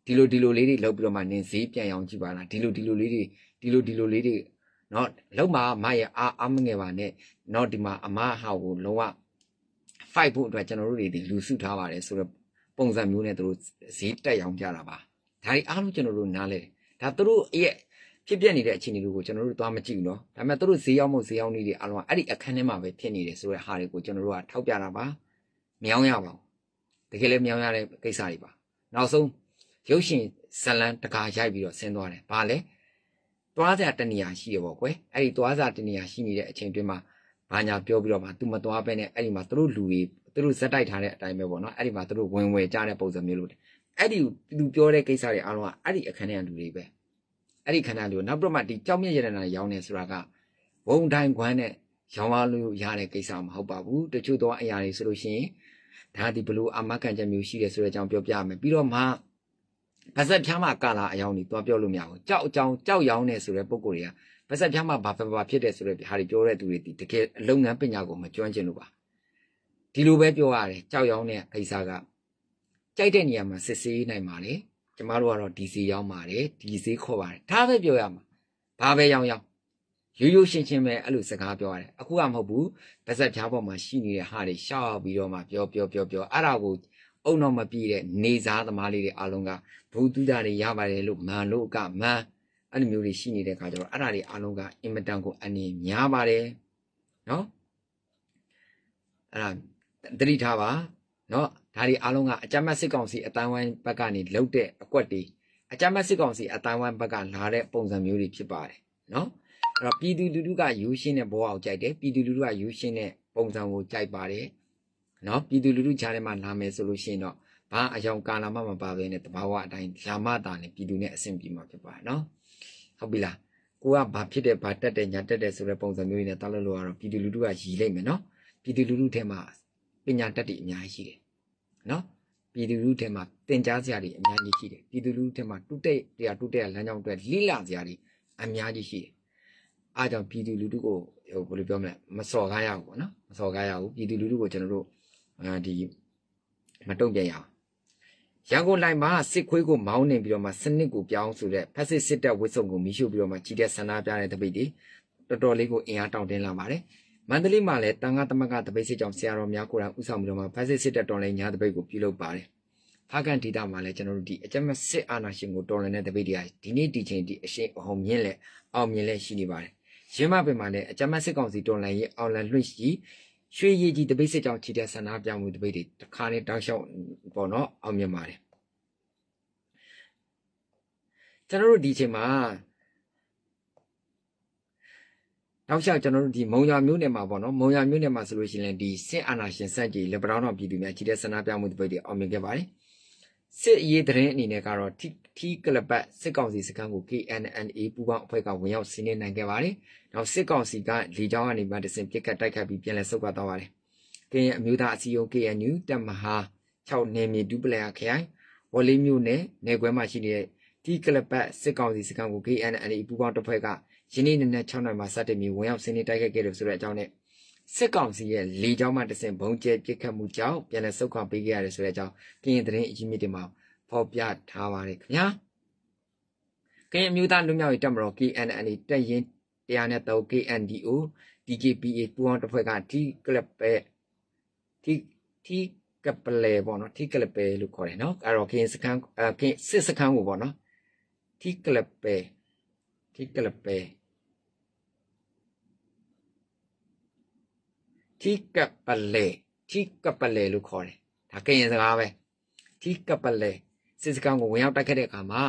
ဘူးဒီလိုဒီလိုလေးတွေလောက်ပြီးတော့မှနင်းဈေးပြန်ရောင်းကြည့်ပါလားဒီလိုဒီလိုလေးတွေဒီလိုဒီလိုလေးတွေနော်လောက်မှာမရဲ့အားအားမငယ်ပါနဲ့နော်ဒီမှာအမဟာကိုလုံးဝဖိုက်ဖို့အတွက်ကျွန်တော်တို့တွေဒီလူစုထားပါတယ်ဆိုတော့ပုံစံမျိုးနဲ့တို့ဈေးတက်ရောင်းကြတာပါဒါ ਈ အားလုံးကျွန်တော်တို့နားလဲဒါတို့ရဲ့ဖြစ်ပြနေတဲ့အခြေအနေတွေကိုကျွန်တော်တို့သွားမကြည့်ဘူးเนาะဒါပေမဲ့တို့ဈေးရောက်မှုဈေးရောက်နေတွေအလုံးအဲ့ဒီအခန်းထဲမှာပဲဖြစ်နေတယ်ဆိုတဲ့ဟာတွေကိုကျွန်တော်တို့ကထောက်ပြတာပါမယောင်းရပါဘူးတကယ်လည်းမယောင်းရတဲ့ကိစ္စတွေပါ နောက်ဆုံးရုပ်ရှင်ဇလန်တကာရိုက်ပြီးတော့ဆင်းသွားတယ်ဘာလဲသွားစရာတနေရာရှိရပေါ့ကွယ်အဲ့ဒီသွားစရာတနေရာရှိနေတဲ့အချိန်တွင်းမှာဘာညာပြောပြီးတော့မှသူမသွားပဲနဲ့အဲ့ဒီမှာသူတို့လူတွေသူတို့ဇက်တိုက်ထားတဲ့အတိုင်းပဲပေါ့နော်အဲ့ဒီမှာသူတို့ဝင်ဝယ်ကြတဲ့ပုံစံမျိုးလို့အဲ့ဒီသူပြောတဲ့ကိစ္စတွေအားလုံးကအဲ့ဒီအခန်းထဲကလူတွေပဲအဲ့ဒီခန္ဓာလေးကိုနောက်ပြမဒီကြောက်မြင့်ယရဏရောင်းနေဆိုတာကဘုံတိုင်းခွမ်းနဲ့ရောင်းရလို့ရတဲ့ကိစ္စမဟုတ်ပါဘူးတချို့သောအရာတွေဆိုလို့ရှိရင်ဒါဒီဘလို့အမခံချက်မျိုးရှိတယ်ဆိုတဲ့အကြောင်းပြောပြမယ်ပြီးတော့မှပါဆက်ဖြားမှာကာလာအယောင်တွေတွားပြောလို့မရဘူးကြောက်အကြောင်းကြောက်ရောင်းနေဆိုတဲ့ပုံကိုယ်တွေကပါဆက်ဖြားမှာဘာဘာဖြစ်တယ်ဆိုတဲ့ဟာတွေပြောတဲ့သူတွေဒီတကယ်အလုပ်ငန်းပညာကိုမကျွမ်းကျင်လို့ပါဒီလိုပဲပြောရတယ်ကြောက်ရောင်းတဲ့အိစားကကြိုက်တဲ့နေရာမှာစစ်ဆေးနိုင်ပါလေကျမတို့ကတော့ဒီစီရောက်ပါတယ်ဒီစီခေါ်ပါတယ်ဒါပဲပြောရမှာဘာပဲရောက်ရောက်ရိုးရိုးရှင်းရှင်းပဲအဲ့လိုစကားပြောရတယ်အခုကမဟုတ်ဘူးပါဇက်ဖြားပေါ်မှာရှိနေတဲ့ဟာတွေရှောက်ပြီးတော့မှပြောပြောပြောပြောအဲ့ဒါကိုအုံတော့မပြည့်တဲ့နေစားသမားလေးတွေအလုံးကဘုသူဒ္ဒတွေရပါတယ်လို့မန်လို့ကမန်အဲ့လိုမျိုးတွေရှိနေတဲ့ခါကျတော့အဲ့ဒါတွေအလုံးကအင်မတန်ကိုအနေများပါတယ်နော်အဲ့ဒါတတိထားပါနော်ဒါတွေအားလုံးကအကြမ်းတ်စစ်ကောင်စီအတန်းဝိုင်းဘက်ကနေလုတ်တဲ့အကွက်တွေအကြမ်းတ်စစ်ကောင်စီအတန်းဝိုင်းဘက်ကလာတဲ့ပုံစံမျိုးတွေဖြစ်ပါတယ်နော်အဲ့တော့ပြည်သူလူထုကယူရှင်းတဲ့ဘဝကိုကြိုက်တယ်ပြည်သူလူထုကယူရှင်းတဲ့ပုံစံကိုကြိုက်ပါတယ်နော်ပြည်သူလူထုကြားထဲမှာလာမယ်ဆိုလို့ရှိရင်တော့ဘာအယောင်ကာလာမမပါဘဲနဲ့တဘာဝအတိုင်းလာမတာနဲ့ပြည်သူနဲ့အဆင်ပြေမှာဖြစ်ပါတယ်နော်ဟုတ်ပြီလားကိုကဘာဖြစ်တယ်ဘာတက်တယ်ညာတက်တယ်ဆိုတဲ့ပုံစံမျိုးတွေနဲ့တားလို့လို့ကတော့ပြည်သူလူထုကရည်လိမ့်မယ်နော်ပြည်သူလူထုထဲမှာပညာတတ်တွေအများကြီးရှိတယ်နော်ပြည်သူလူထဲမှာတင်ကြားစရာတွေအများကြီးရှိတယ်ပြည်သူလူထဲမှာတုတက်တရားတုတက်ရလမ်းကြောင်းအတွက်လိလစရာတွေအများကြီးရှိတယ်အားကြောင့်ပြည်သူလူထုကိုဟိုဘယ်လိုပြောမလဲမစော်ကားရဘူးပေါ့နော်မစော်ကားရဘူးပြည်သူလူထုကိုကျွန်တော်တို့အဲဒီမတုံ့ပြန်ရအောင်ရန်ကုန်လိုင်မှာစစ်ခွေးကိုမောင်းနေပြီးတော့မှစနစ်ကိုပြောင်းဆိုတဲ့ဖက်စစ်စစ်တပ်ဝစ်စုံကိုမိရှုပြီးတော့မှကြီးတဲ့ဆန္ဒပြတဲ့တပိတ်တွေတော်တော်လေးကိုအင်အားတောင့်တင်းလာပါတယ်မန္တလေးမှာလည်းတန်ခါသမဂ္ဂတပိတ်စစ်ကြောင့်ဆရာတော်များကိုယ်တိုင်ဦးဆောင်ပြီးတော့မှဖက်စစ်စစ်တပ်တော်လည်းညာတပိတ်ကိုပြုလုပ်ပါတယ်။ဖာကန်ဒေတာမှာလည်းကျွန်တော်တို့ဒီအကြမ်းမဲ့စစ်အာဏာရှင်ကိုတော်လည်းတဲ့တပိတ်တရားဒီနေ့ဒီချိန်ဒီအရှိန်အဟုန်မြင့်လက်အောင်မြင်လက်ရှိနေပါတယ်။ရင်းမပင်မှာလည်းအကြမ်းမဲ့စစ်ကောင်စီတော်လည်းရဲ့အောင်လန်လွှင့်ရှိရွှေရည်ကြီးတပိတ်စစ်ကြောင့်ခြေတက်ဆန္ဒပြမှုတပိတ်တွေတစ်ခါနဲ့တောက်လျှောက်ပေါ့နော်အောင်မြင်ပါတယ်။ကျွန်တော်တို့ဒီချိန်မှာနောက်ချက်ကျွန်တော်တို့ဒီမုံရမျိုးနယ်မှာပေါ့နော်မုံရမျိုးနယ်မှာဆိုလို့ရှိရင်ဒီစစ်အာဏာရှင်စန့်ကျင်လက်ပတောင်းတော်ပြည်သူများကြီးတဲ့ဆန္ဒပြမှုတွေပြည်အောင်မြင်ခဲ့ပါတယ်စစ်အရေးသတင်းအနေနဲ့ကတော့ထီထီကလပတ်စစ်ကောင်စီစခန်းကို KNNA ပူးပေါင်းအဖွဲ့ကဝင်ရောက်စီးနင်းနိုင်ခဲ့ပါတယ်။နောက်စစ်ကောင်စီကလေကြောင်းကနေမှတဆင့်ပြစ်ကတ်တိုက်ခတ်ပြီးပြန်လည်ဆုတ်ခွာသွားပါတယ်။ကရင်အမျိုးသားအစည်းအရုံး KNU တပ်မဟာ6နယ်မြေဒူပလယာခရိုင်ဝလီမြို့နယ်နယ်ခွဲမှာရှိနေတဲ့တီကလပတ်စစ်ကောင်စီစခန်းကို KNNA ပူးပေါင်းတပ်ဖွဲ့ကယနေ့နေ့နဲ့6နိုင်မှာစတင်ပြီးဝင်ရောက်ဆင်းနေတိုက်ခိုက်ခဲ့တယ်ဆိုတဲ့အကြောင်းနဲ့စစ်ကောင်စီရဲ့လေကြောင်းမှတဆင့်ဘုံကျဲပစ်ခတ်မှုကြောင့်ပြန်လည်ဆုတ်ခွာပေးခဲ့ရတယ်ဆိုတဲ့အကြောင်းကရင်သတင်းအကြီးမြစ်တင်မှာဖော်ပြထားပါတယ်ခင်ဗျာကရင်အမျိုးသားလူမျိုးရေးတပ်မတော် KNN တပ်ရင်း103 KNDO DKPA ပူးပေါင်းတပ်ဖွဲ့ကဒီကလပ်ပဲဒီဒီကပလေပေါ့နော်ဒီကလပ်ပဲလို့ခေါ်တယ်နော်အဲ့တော့ကရင်စခန်းကရင်စစ်စခန်းကိုပေါ့နော်ဒီကလပ်ပဲဒီကလပ်ပဲထိကပလေထိကပလေလို့ခေါ်တယ်ဒါကရင်စကားပဲထိကပလေစစ်စခန်းကိုဝင်ရောက်တိုက်ခဲ့တဲ့အခါမှာ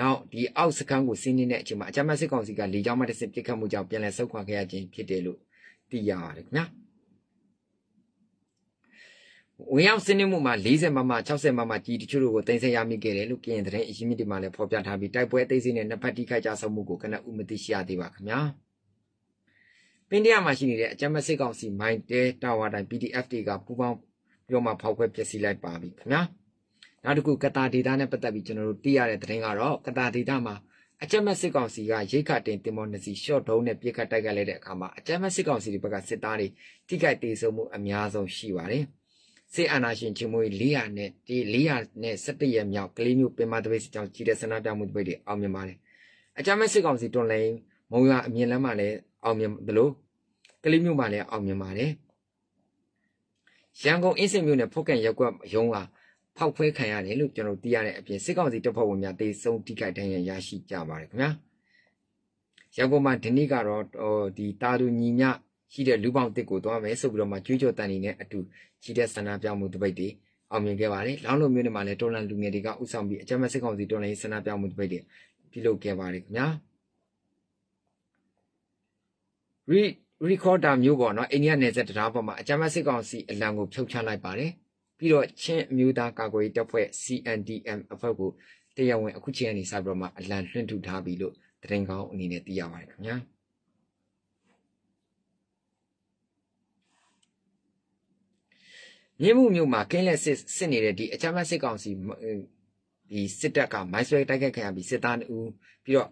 နောက်ဒီအောက်စခန်းကိုစီးနင်းတဲ့အချိန်မှာအကြမ်းဖက်စစ်ကောင်စီကလေကြောင်းမှတစ်စစ်ပစ်ခတ်မှုကြောင့်ပြန်လည်ဆုတ်ခွာခဲ့ရခြင်းဖြစ်တယ်လို့သိရပါတယ်ခင်ဗျာဝင်ရောက်စင်းနင်းမှုမှာ40မမ60မမကြီးတချို့တို့ကိုတင်ဆက်ရမိခဲ့တယ်လို့ကရင်သတင်းအရင်းမြစ်ဒီမှာလည်းဖော်ပြထားပြီးတိုက်ပွဲအသေးစိတ်နဲ့နှစ်ဖက်ထိခိုက်ကြဆုံးမှုကိုကနဦးမသိရှိရသေးပါခင်ဗျာ။ပင်တရမှာရှိနေတဲ့အကြမ်းမစစ်ကောင်စီမိုင်းတဲတာဝါတိုင်း PDF တွေကပူးပေါင်းပြောမှဖောက်ခွဲပျက်စီးလိုက်ပါပြီခင်ဗျာနောက်တစ်ခုကတာဒေတာနဲ့ပတ်သက်ပြီးကျွန်တော်တို့သိရတဲ့သတင်းကတော့ကတာဒေတာမှာအကြမ်းမဲ့စစ်ကောင်စီကရိတ်ခတ်တင်တင်မောနစီရှော့ဒုံးနဲ့ပြစ်ခတ်တိုက်ခိုက်လိုက်တဲ့အခါမှာအကြမ်းမဲ့စစ်ကောင်စီဘက်ကစစ်သားတွေထိခိုက်ဒေဆုံးမှုအများဆုံးရှိပါတယ်စစ်အာဏာရှင်ချင်းမွေ400နဲ့ဒီ400နဲ့17ရက်မြောက်ကလေးမျိုးပင်မတပိတ်စစ်ကြောင်းကြီးတဲ့ဆန္ဒပြမှုတပိတ်တွေအောင်မြင်ပါတယ်အကြမ်းမဲ့စစ်ကောင်စီတွန်လှန်မုံရအမြင်လမ်းမှာလည်းအောင်မြင်သလိုကလေးမြို့မှာလည်းအောင်မြင်ပါတယ်ရန်ကုန်အင်းစင်မြို့နယ်ဖုတ်ကန်ရပ်ကွက်ရုံးကဖောက်ခွဲခံရတယ်လို့ကျွန်တော်သိရတဲ့အပြင်စစ်ကောင်စီတပ်ဖွဲ့ဝင်များတေဆုံးတိကြိုက်တမ်းရရရှိကြပါတယ်ခင်ဗျာရန်ကုန်မှာဒီနေ့ကတော့ဒီတာလူညီမြရှိတဲ့လူပေါင်းတစ်ကိုသွားမယ်ဆိုပြီးတော့မှကျွေးကြော်တန်နေတဲ့အတူရှိတဲ့ဆန္ဒပြမှုတပိတ်တွေအောင်မြင်ခဲ့ပါတယ်လောင်းလုံမြို့နယ်မှာလည်းတော်လန်လူငယ်တွေကဥဆောင်ပြီးအကြမ်းဖက်စစ်ကောင်စီတော်လန်ရေးဆန္ဒပြမှုတပိတ်တွေပြုလုပ်ခဲ့ပါတယ်ခင်ဗျာရီရီကော်ဒါမျိုးပေါ့နော်အိန္ဒိယနယ်စပ်တရားပေါ်မှာအကြမ်းဖက်စစ်ကောင်စီအလံကိုဖြုတ်ချလိုက်ပါတယ်ပြီးတော့ချင်းအမျိုးသားကာကွယ်ရေးတပ်ဖွဲ့ CNDM အဖွဲ့ကိုတရားဝင်အခုချိန်ကနေစပြီးတော့မှအလံလွှင့်ထူထားပြီလို့တရင်ကောင်းအနေနဲ့သိရပါတယ်ခင်ဗျာမြင်းမှုမြို့မှာကင်းလက်စစ်စစ်နေတဲ့ဒီအချမ်းမစစ်ကောင်စီဒီစစ်တပ်ကမိုင်းဆွဲတိုက်ခိုက်ခံရပြီးစစ်သား2ဦးပြီးတော့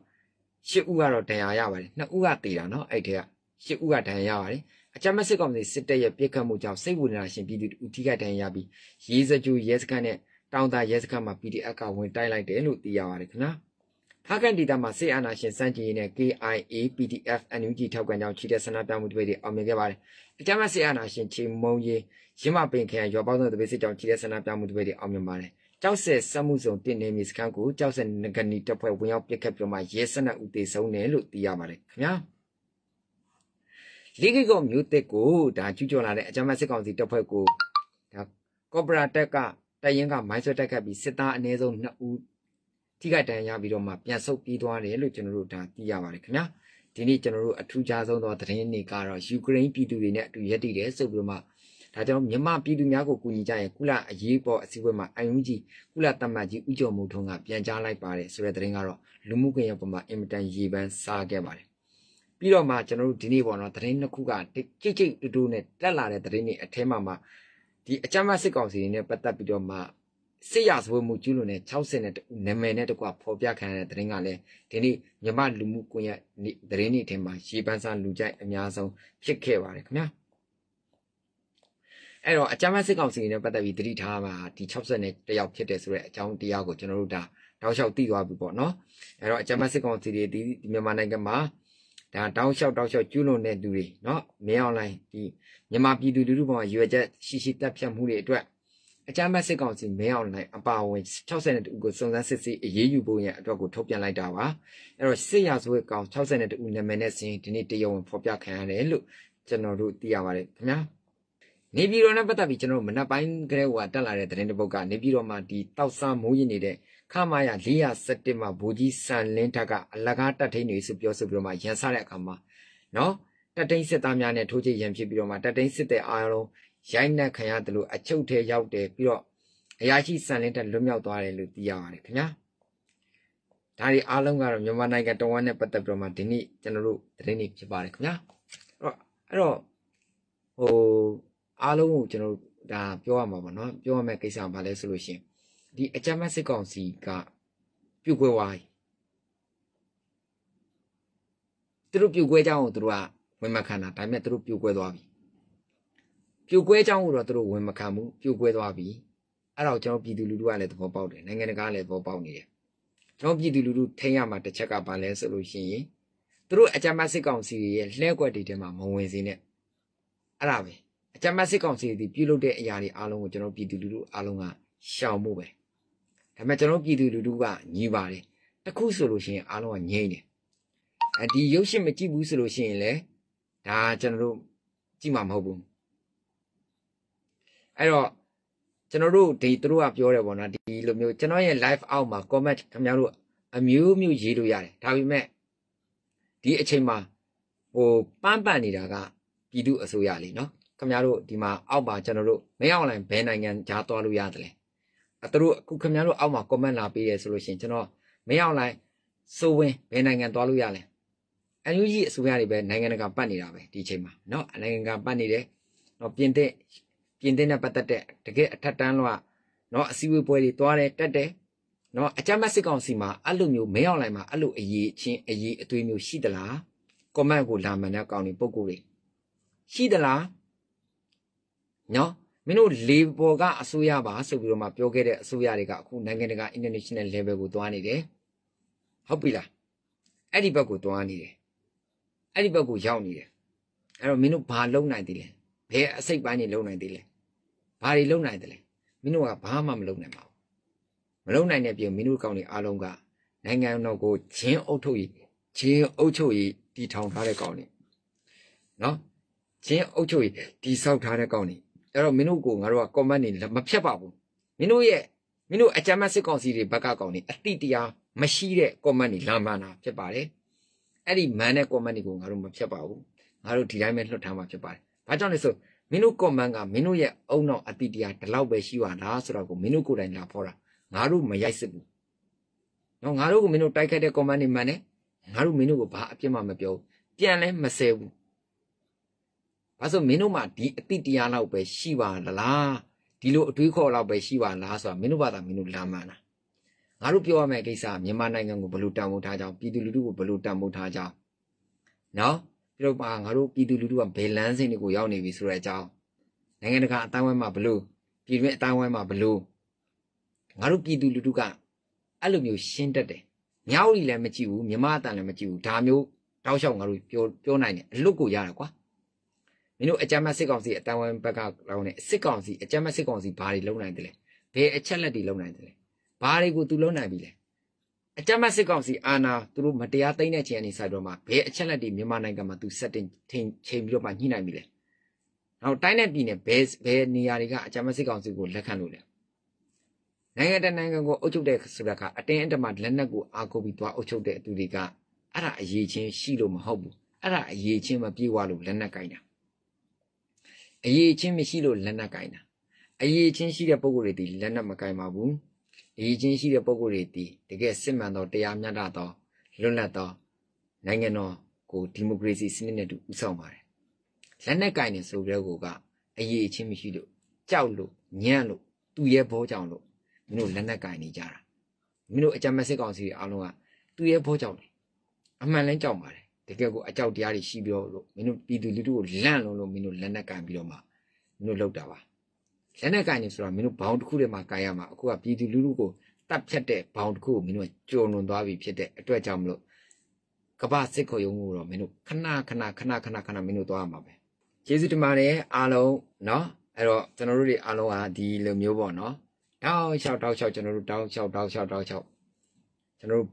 10ဦးကတော့ဒဏ်ရာရပါတယ်2ဦးကတေတာเนาะအဲ့ထဲက၈ဦးကဒဏ်ရာရပါတယ်အကြမ်းမဲ့စစ်ကောင်စီစစ်တပ်ရဲ့ပြစ်ခတ်မှုကြောင့်စိတ်ဝေဒနာရှင်ပြည်သူဦးထိခိုက်ဒဏ်ရာရပြီးရေးစကြူရဲစခန်းနဲ့တောင်သာရဲစခန်းမှာ PDF ကဝင်တိုက်လိုက်တယ်လို့သိရပါတယ်ခင်ဗျာ။ဟာကန်ဒေတာမှာစစ်အာဏာရှင်စန့်ကျင်ရေးနဲ့ KIA PDF NUG ထောက်ခံကြောင်းချီတဲ့ဆန္ဒပြမှုတွေတွေအောင်မြင်ခဲ့ပါတယ်။အကြမ်းမဲ့စစ်အာဏာရှင်ချီမုံရေးရင်းမပင်ခရရောပေါင်းစုံတပိစစ်ကြောင်းချီတဲ့ဆန္ဒပြမှုတွေတွေအောင်မြင်ပါတယ်။ကြောက်စက်စက်မှုစုံတင်နေမြေစခန်းကိုကြောက်စက်ငကနီတပ်ဖွဲ့ဝင်ရောက်ပစ်ခတ်ပြီးမှရဲစနက်ဦးတည်ဆုံးတယ်လို့သိရပါတယ်ခင်ဗျာ။လေးခေတ်ကမျိုးတက်ကိုဒါကျူးကျော်လာတဲ့အကြမ်းဖက်စစ်ကောင်စီတပ်ဖွဲ့ကိုဒါကော့ပရာတက်ကတိုက်ရင်ကမိုင်းဆွဲတိုက်ခတ်ပြီးစစ်သားအနည်းဆုံး2ဦးထိခိုက်ဒဏ်ရာရပြီးတော့မှပြန်ဆုတ်ပြေးသွားတယ်လို့ကျွန်တော်တို့ဒါသိရပါတယ်ခင်ဗျာဒီနေ့ကျွန်တော်တို့အထူးခြားဆုံးသောသတင်းတွေကတော့ယူကရိန်းပြည်သူတွေနဲ့အတူရပ်တည်တယ်ဆိုပြီးတော့မှဒါကြောင့်မြန်မာပြည်သူများကိုကူညီကြရင်ကုလအရေးပေါ်အစည်းအဝေးမှာ IUG ကုလသမဂ္ဂကြီးဥကြုံမှုထုံးကပြန်ကြားလိုက်ပါတယ်ဆိုတဲ့သတင်းကတော့လူမှုကွန်ရက်ပေါ်မှာအင်မတန်ရေပန်းစားခဲ့ပါတယ်ပြီးတော့မှကျွန်တော်တို့ဒီနေ့ပေါ့နော်သတင်းနှစ်ခုကကြိတ်ကြိတ်တူတူနဲ့တက်လာတဲ့သတင်းတွေအထဲမှာမှဒီအကြမ်းဖက်စစ်ကောင်စီတွေနဲ့ပတ်သက်ပြီးတော့မှစစ်ရစွေးမှုကျူးလွန်တဲ့60နဲ့နာမည်နဲ့တကွာဖော်ပြခံရတဲ့သတင်းကလည်းဒီနေ့မြမလူမှုကွန်ရက်သတင်းတွေထဲမှာရေပန်းစားလူကြိုက်အများဆုံးဖြစ်ခဲ့ပါတယ်ခင်ဗျာအဲ့တော့အကြမ်းဖက်စစ်ကောင်စီတွေနဲ့ပတ်သက်ပြီးတတိထားမှာဒီ60နဲ့တယောက်ဖြစ်တယ်ဆိုတဲ့အကြောင်းတရားကိုကျွန်တော်တို့ဒါတောက်လျှောက်သိသွားပြီပေါ့နော်အဲ့တော့အကြမ်းဖက်စစ်ကောင်စီတွေဒီမြန်မာနိုင်ငံမှာဒါတောင်းလျှောက်တောင်းလျှောက်ကျူးလွန်တဲ့သူတွေနော်မင်းအောင်လိုင်းဒီမြန်မာပြည်သူလူထုပေါ်မှာရွယ်ချက်ရှိရှိတက်ဖြတ်မှုတွေအတွက်အကြမ်းဖက်စစ်ကောင်စီမင်းအောင်လိုင်းအပါအဝင်62ဦးကိုစုံစမ်းစစ်ဆေးအရေးယူဖို့ရအတွက်ကိုထုတ်ပြန်လိုက်တာပါအဲ့တော့စစ်ရာဇဝတ်ကောင်62ဦးနာမည်နဲ့စင်ဒီနေ့တရားဝင်ဖော်ပြခံရတယ်လို့ကျွန်တော်တို့သိရပါတယ်ခင်ဗျာနေပြည်တော်နဲ့ပတ်သက်ပြီးကျွန်တော်တို့မနက်ပိုင်းကလေးကတက်လာတဲ့သတင်းတစ်ပုဒ်ကနေပြည်တော်မှာဒီတောက်စားမိုးရင်နေတဲ့ခမာရ417မှာဘူကြီးစံလင်းထက်ကအလကားတက်ထိန်တွေဆိုပြောဆိုပြီးတော့မှရန်ဆတဲ့အခါမှာနော်တက်ထိန်စစ်သားများနဲ့ထိုးချရန်ဖြစ်ပြီးတော့မှတက်ထိန်စစ်တဲ့အားလုံးရိုက်နှက်ခံရတယ်လို့အချုပ်ထဲရောက်တယ်ပြီးတော့အရာရှိစံလင်းထက်လွတ်မြောက်သွားတယ်လို့သိရပါတယ်ခင်ဗျာဒါတွေအားလုံးကတော့မြန်မာနိုင်ငံတော်ဝန်နဲ့ပတ်သက်ပြီးတော့မှဒီနေ့ကျွန်တော်တို့သတင်းတွေဖြစ်ပါတယ်ခင်ဗျာအဲ့တော့ဟိုအားလုံးကိုကျွန်တော်တို့ဒါပြောရမှာပါเนาะပြောရမယ့်ကိစ္စဘာလဲဆိုလို့ရှိရင်ဒီအကြမ်းဖက်စစ်ကောင်စီကပြုတ်ကွဲသွားပြီသူတို့ပြုတ်ကွဲကြအောင်သူတို့ကဝင်မခံတာဒါပေမဲ့သူတို့ပြုတ်ကွဲသွားပြီပြုတ်ကွဲကြအောင်တော့သူတို့ဝင်မခံဘူးပြုတ်ကွဲသွားပြီအဲ့တော့ကျွန်တော်ပြည်သူလူထုကလည်းသဘောပေါက်တယ်နိုင်ငံတကာကလည်းသဘောပေါက်နေတယ်ကျွန်တော်ပြည်သူလူထုထိရမှာတစ်ချက်ကဘာလဲဆိုလို့ရှိရင်သူတို့အကြမ်းဖက်စစ်ကောင်စီရဲ့လှဲကွက်တွေထဲမှာမဝင်စေနဲ့အဲ့ဒါပဲအကြမ်းဖက်စစ်ကောင်စီတွေပြုလုပ်တဲ့အရာတွေအားလုံးကိုကျွန်တော်ပြည်သူလူထုအားလုံးကရှောင်မှုပဲဒါပေမဲ့ကျွန်တော်ပြည်သူလူထုကညီပါတယ်တခုဆိုလို့ရှိရင်အားလုံးကငြိမ့်တယ်အဒီရုပ်ရှင်မကြည့်ဘူးဆိုလို့ရှိရင်လည်းဒါကျွန်တော်တို့ကြည့်မှာမဟုတ်ဘူးအဲ့တော့ကျွန်တော်တို့ဒီသူတို့ကပြောတယ်ပေါ့နော်ဒီလိုမျိုးကျွန်တော်ရဲ့ live out မှာ comment ခင်ဗျားတို့အမျိုးမျိုးရေးလို့ရတယ်ဒါပေမဲ့ဒီအချိန်မှာဟိုပန်းပန်နေတာကပြည်သူအစိုးရလေနော်ခင်ဗျားတို့ဒီမှာအောက်ပါကျွန်တော်တို့မင်းအွန်လိုင်းဘယ်နိုင်ငံကြားသွားလို့ရတယ်လဲသူတို့အခုခင်ဗျားတို့အောက်မှာ comment လာပေးတယ်ဆိုလို့ရှိရင်ကျွန်တော်မင်းအောင်လိုက်စိုးဝင်ဘယ်နိုင်ငံသွားလို့ရလဲအန်ယူဂျီအစိုးရတွေပဲနိုင်ငံတကာပတ်နေတာပဲဒီအချိန်မှာเนาะနိုင်ငံကပတ်နေတယ်เนาะပြင်သစ်ပြင်သစ်နဲ့ပတ်သက်တဲ့တကယ်အထက်တန်းလောက်เนาะအစည်းအဝေးပွဲတွေတွားတယ်တက်တယ်เนาะအကြမ်းမက်စစ်ကောင်စီမှာအဲ့လိုမျိုးမင်းအောင်လိုက်မှာအဲ့လိုအရေးချင်းအရေးအသွေးမျိုးရှိသလား comment ကိုလာမှန်တဲ့ကောင်တွေပုံကိုယ်တွေရှိသလားเนาะမင်းတို့ labor ကအစိုးရပါဆိုပြီးတော့မှပြောခဲ့တဲ့အစိုးရတွေကအခုနိုင်ငံတကာ international level ကိုသွားနေတယ်ဟုတ်ပြီလားအဲ့ဒီဘက်ကိုသွားနေတယ်အဲ့ဒီဘက်ကိုရောက်နေတယ်အဲ့တော့မင်းတို့ဘာလုံနိုင်သေးလဲဘယ်အစိတ်ပိုင်းတွေလုံနိုင်သေးလဲဘာတွေလုံနိုင်သေးလဲမင်းတို့ကဘာမှမလုံနိုင်ပါဘူးမလုံနိုင်တဲ့ပြင်မင်းတို့ကောင်းတွေအားလုံးကနိုင်ငံတော်ကိုဂျင်းအုပ်ထုတ်ရေးဂျင်းအုပ်ချုပ်ရေးတည်ထောင်ထားတဲ့ကောင်းတွေနော်ဂျင်းအုပ်ချုပ်ရေးတည်ဆောက်ထားတဲ့ကောင်းတွေဒါတော့မင်းတို့ကိုငါတို့က comment တွေမဖြတ်ပါဘူးမင်းတို့ရဲ့မင်းတို့အကြမ်းမစစ်ကောင်စီတွေဘက်ကကောင်နေအတိတရားမရှိတဲ့ comment တွေလာမှန်းတာဖြစ်ပါတယ်အဲ့ဒီမန်တဲ့ comment တွေကိုငါတို့မဖြတ်ပါဘူးငါတို့ဒီတိုင်းပဲလွှတ်ထားမှာဖြစ်ပါတယ်ဘာကြောင့်လဲဆိုမင်းတို့ comment ကမင်းတို့ရဲ့အုံနောက်အတိတရားဒီလောက်ပဲရှိပါလားဆိုတော့ကိုမင်းတို့ကိုယ်တိုင်လာဖော်တာငါတို့မရိုက်စစ်ဘူးနော်ငါတို့ကိုမင်းတို့တိုက်ခိုက်တဲ့ comment တွေမှန်တယ်ငါတို့မင်းတို့ကိုဘာအပြစ်မှမပြောဘူးပြန်လဲမဆဲဘူးဘာလို့မင်းတို့မှဒီအတိတရားလောက်ပဲရှိပါလားဒီလိုအတွေးခေါ်လောက်ပဲရှိပါလားဆိုတာမင်းတို့ဘာသာမင်းတို့လာမှန်းလားငါတို့ပြောရမယ့်ကိစ္စမြန်မာနိုင်ငံကိုဘယ်လိုတန်ဖိုးထားကြအောင်ပြည်သူလူထုကိုဘယ်လိုတန်ဖိုးထားကြအောင်နော်ပြီးတော့ပါငါတို့ပြည်သူလူထုကဘယ်လန်းစင်တွေကိုရောက်နေပြီဆိုတဲ့အကြောင်းနိုင်ငံတကာအတိုင်းအဝိုင်းမှာဘလို့ပြည်တွင်းအတိုင်းအဝိုင်းမှာဘလို့ငါတို့ပြည်သူလူထုကအဲ့လိုမျိုးရှင်းတတ်တယ်မြောက်ရီလည်းမကြည့်ဘူးမြမအတန်လည်းမကြည့်ဘူးဒါမျိုးတောက်လျှောက်ငါတို့ပြောပြောနိုင်တယ်အလွတ်ကိုရတာကွာမင်းတို့အကြမ်းမစစ်ကောင်စီအတန်ဝန်ဘက်ကလောင်းနေစစ်ကောင်စီအကြမ်းမစစ်ကောင်စီဘာတွေလုံနိုင်တယ်လဲဘယ်အချက်လက်တွေလုံနိုင်တယ်လဲဘာတွေကိုသူလုံနိုင်ပြီလဲအကြမ်းမစစ်ကောင်စီအာဏာသူတို့မတရားသိမ်းတဲ့ခြေအနေဆိုင်တော့မှဘယ်အချက်လက်တွေမြန်မာနိုင်ငံမှာသူစက်တင်ထိန်ချိန်ပြီးတော့မှညှိနိုင်ပြီလဲနောက်တိုင်းနဲ့ပြည်နယ်ဘယ်ဘယ်နေရာတွေကအကြမ်းမစစ်ကောင်စီကိုလက်ခံလို့လဲနိုင်ငံတကာနိုင်ငံကိုအုပ်ချုပ်တဲ့ဆိုတာကအတင်းအဓမ္မလက်နက်ကိုအာကိုပြီးသွားအုပ်ချုပ်တဲ့အတူတွေကအဲ့ဒါအရေးချင်းရှိလို့မဟုတ်ဘူးအဲ့ဒါအရေးချင်းမပြေဝလို့လက်နက်ကင်တာအရေးချင်းမရှိလို့လက်နက်ကင်တာအရေးချင်းရှိတဲ့ပုံကိုယ်တွေဒီလက်နက်မကင်ပါဘူးအရေးချင်းရှိတဲ့ပုံကိုယ်တွေဒီတကယ်စစ်မှန်သောတရားမျှတသောလွတ်လပ်သောနိုင်ငံတော်ကိုဒီမိုကရေစီစနစ်နဲ့တူဦးဆောင်ပါတယ်လက်နက်ကင်နေဆိုကြတဲ့ကကအရေးချင်းမရှိလို့ကြောက်လို့ညံ့လို့သူ့ရဲ့ဘောကြောင့်လို့မင်းတို့လက်နက်ကင်နေကြတာမင်းတို့အကြမ်းမစစ်ကောင်စီအားလုံးကသူ့ရဲ့ဘောကြောင့်လေအမှန်လဲကြောက်ပါတယ်တကယ်ကိုအကြောက်တရားတွေရှိပြီးတော့လို့မင်းတို့ပြည်သူလူထုကိုလန့်လုံးလို့မင်းတို့လက်နက်ကင်ပြီးတော့မှမင်းတို့လောက်တာပါလက်နက်ကင်နေဆိုတာမင်းတို့ဘောင်တစ်ခုထဲမှာကင်ရမှာအခုကပြည်သူလူထုကိုတတ်ဖြတ်တဲ့ဘောင်တစ်ခုကိုမင်းတို့ကြုံလွန်သွားပြီဖြစ်တဲ့အတွက်ကြောင့်မလို့ကဘာစစ်ခုံရုံးကိုတော့မင်းတို့ခဏခဏခဏခဏခဏမင်းတို့သွားရမှာပဲကျေးဇူးတင်ပါတယ်အားလုံးเนาะအဲ့တော့ကျွန်တော်တို့တွေအားလုံးဟာဒီလိုမျိုးပေါ့เนาะတောင်းလျှောက်တောင်းလျှောက်ကျွန်တော်တို့တောင်းလျှောက်တောင်းလျှောက်တောင်းလျှောက်ကျွန်တော်တို့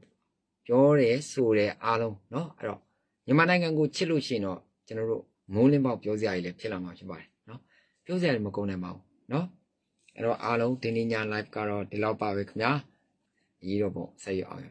ပြောတယ်ဆိုတယ်အားလုံးเนาะအဲ့တော့မြန်မာနိုင်ငံကိုချစ်လို့ရှိရင်တော့ကျွန်တော်တို့မိုးလင်းပေါက်ပြောစရာကြီးလည်းဖြစ်လာမှာဖြစ်ပါတယ်နော်ပြောစရာလည်းမကုန်နိုင်ပါဘူးနော်အဲ့တော့အားလုံးဒီနေ့ည live ကတော့ဒီလောက်ပါပဲခင်ဗျာဒီတော့ပေါ့ဆက်ရအောင်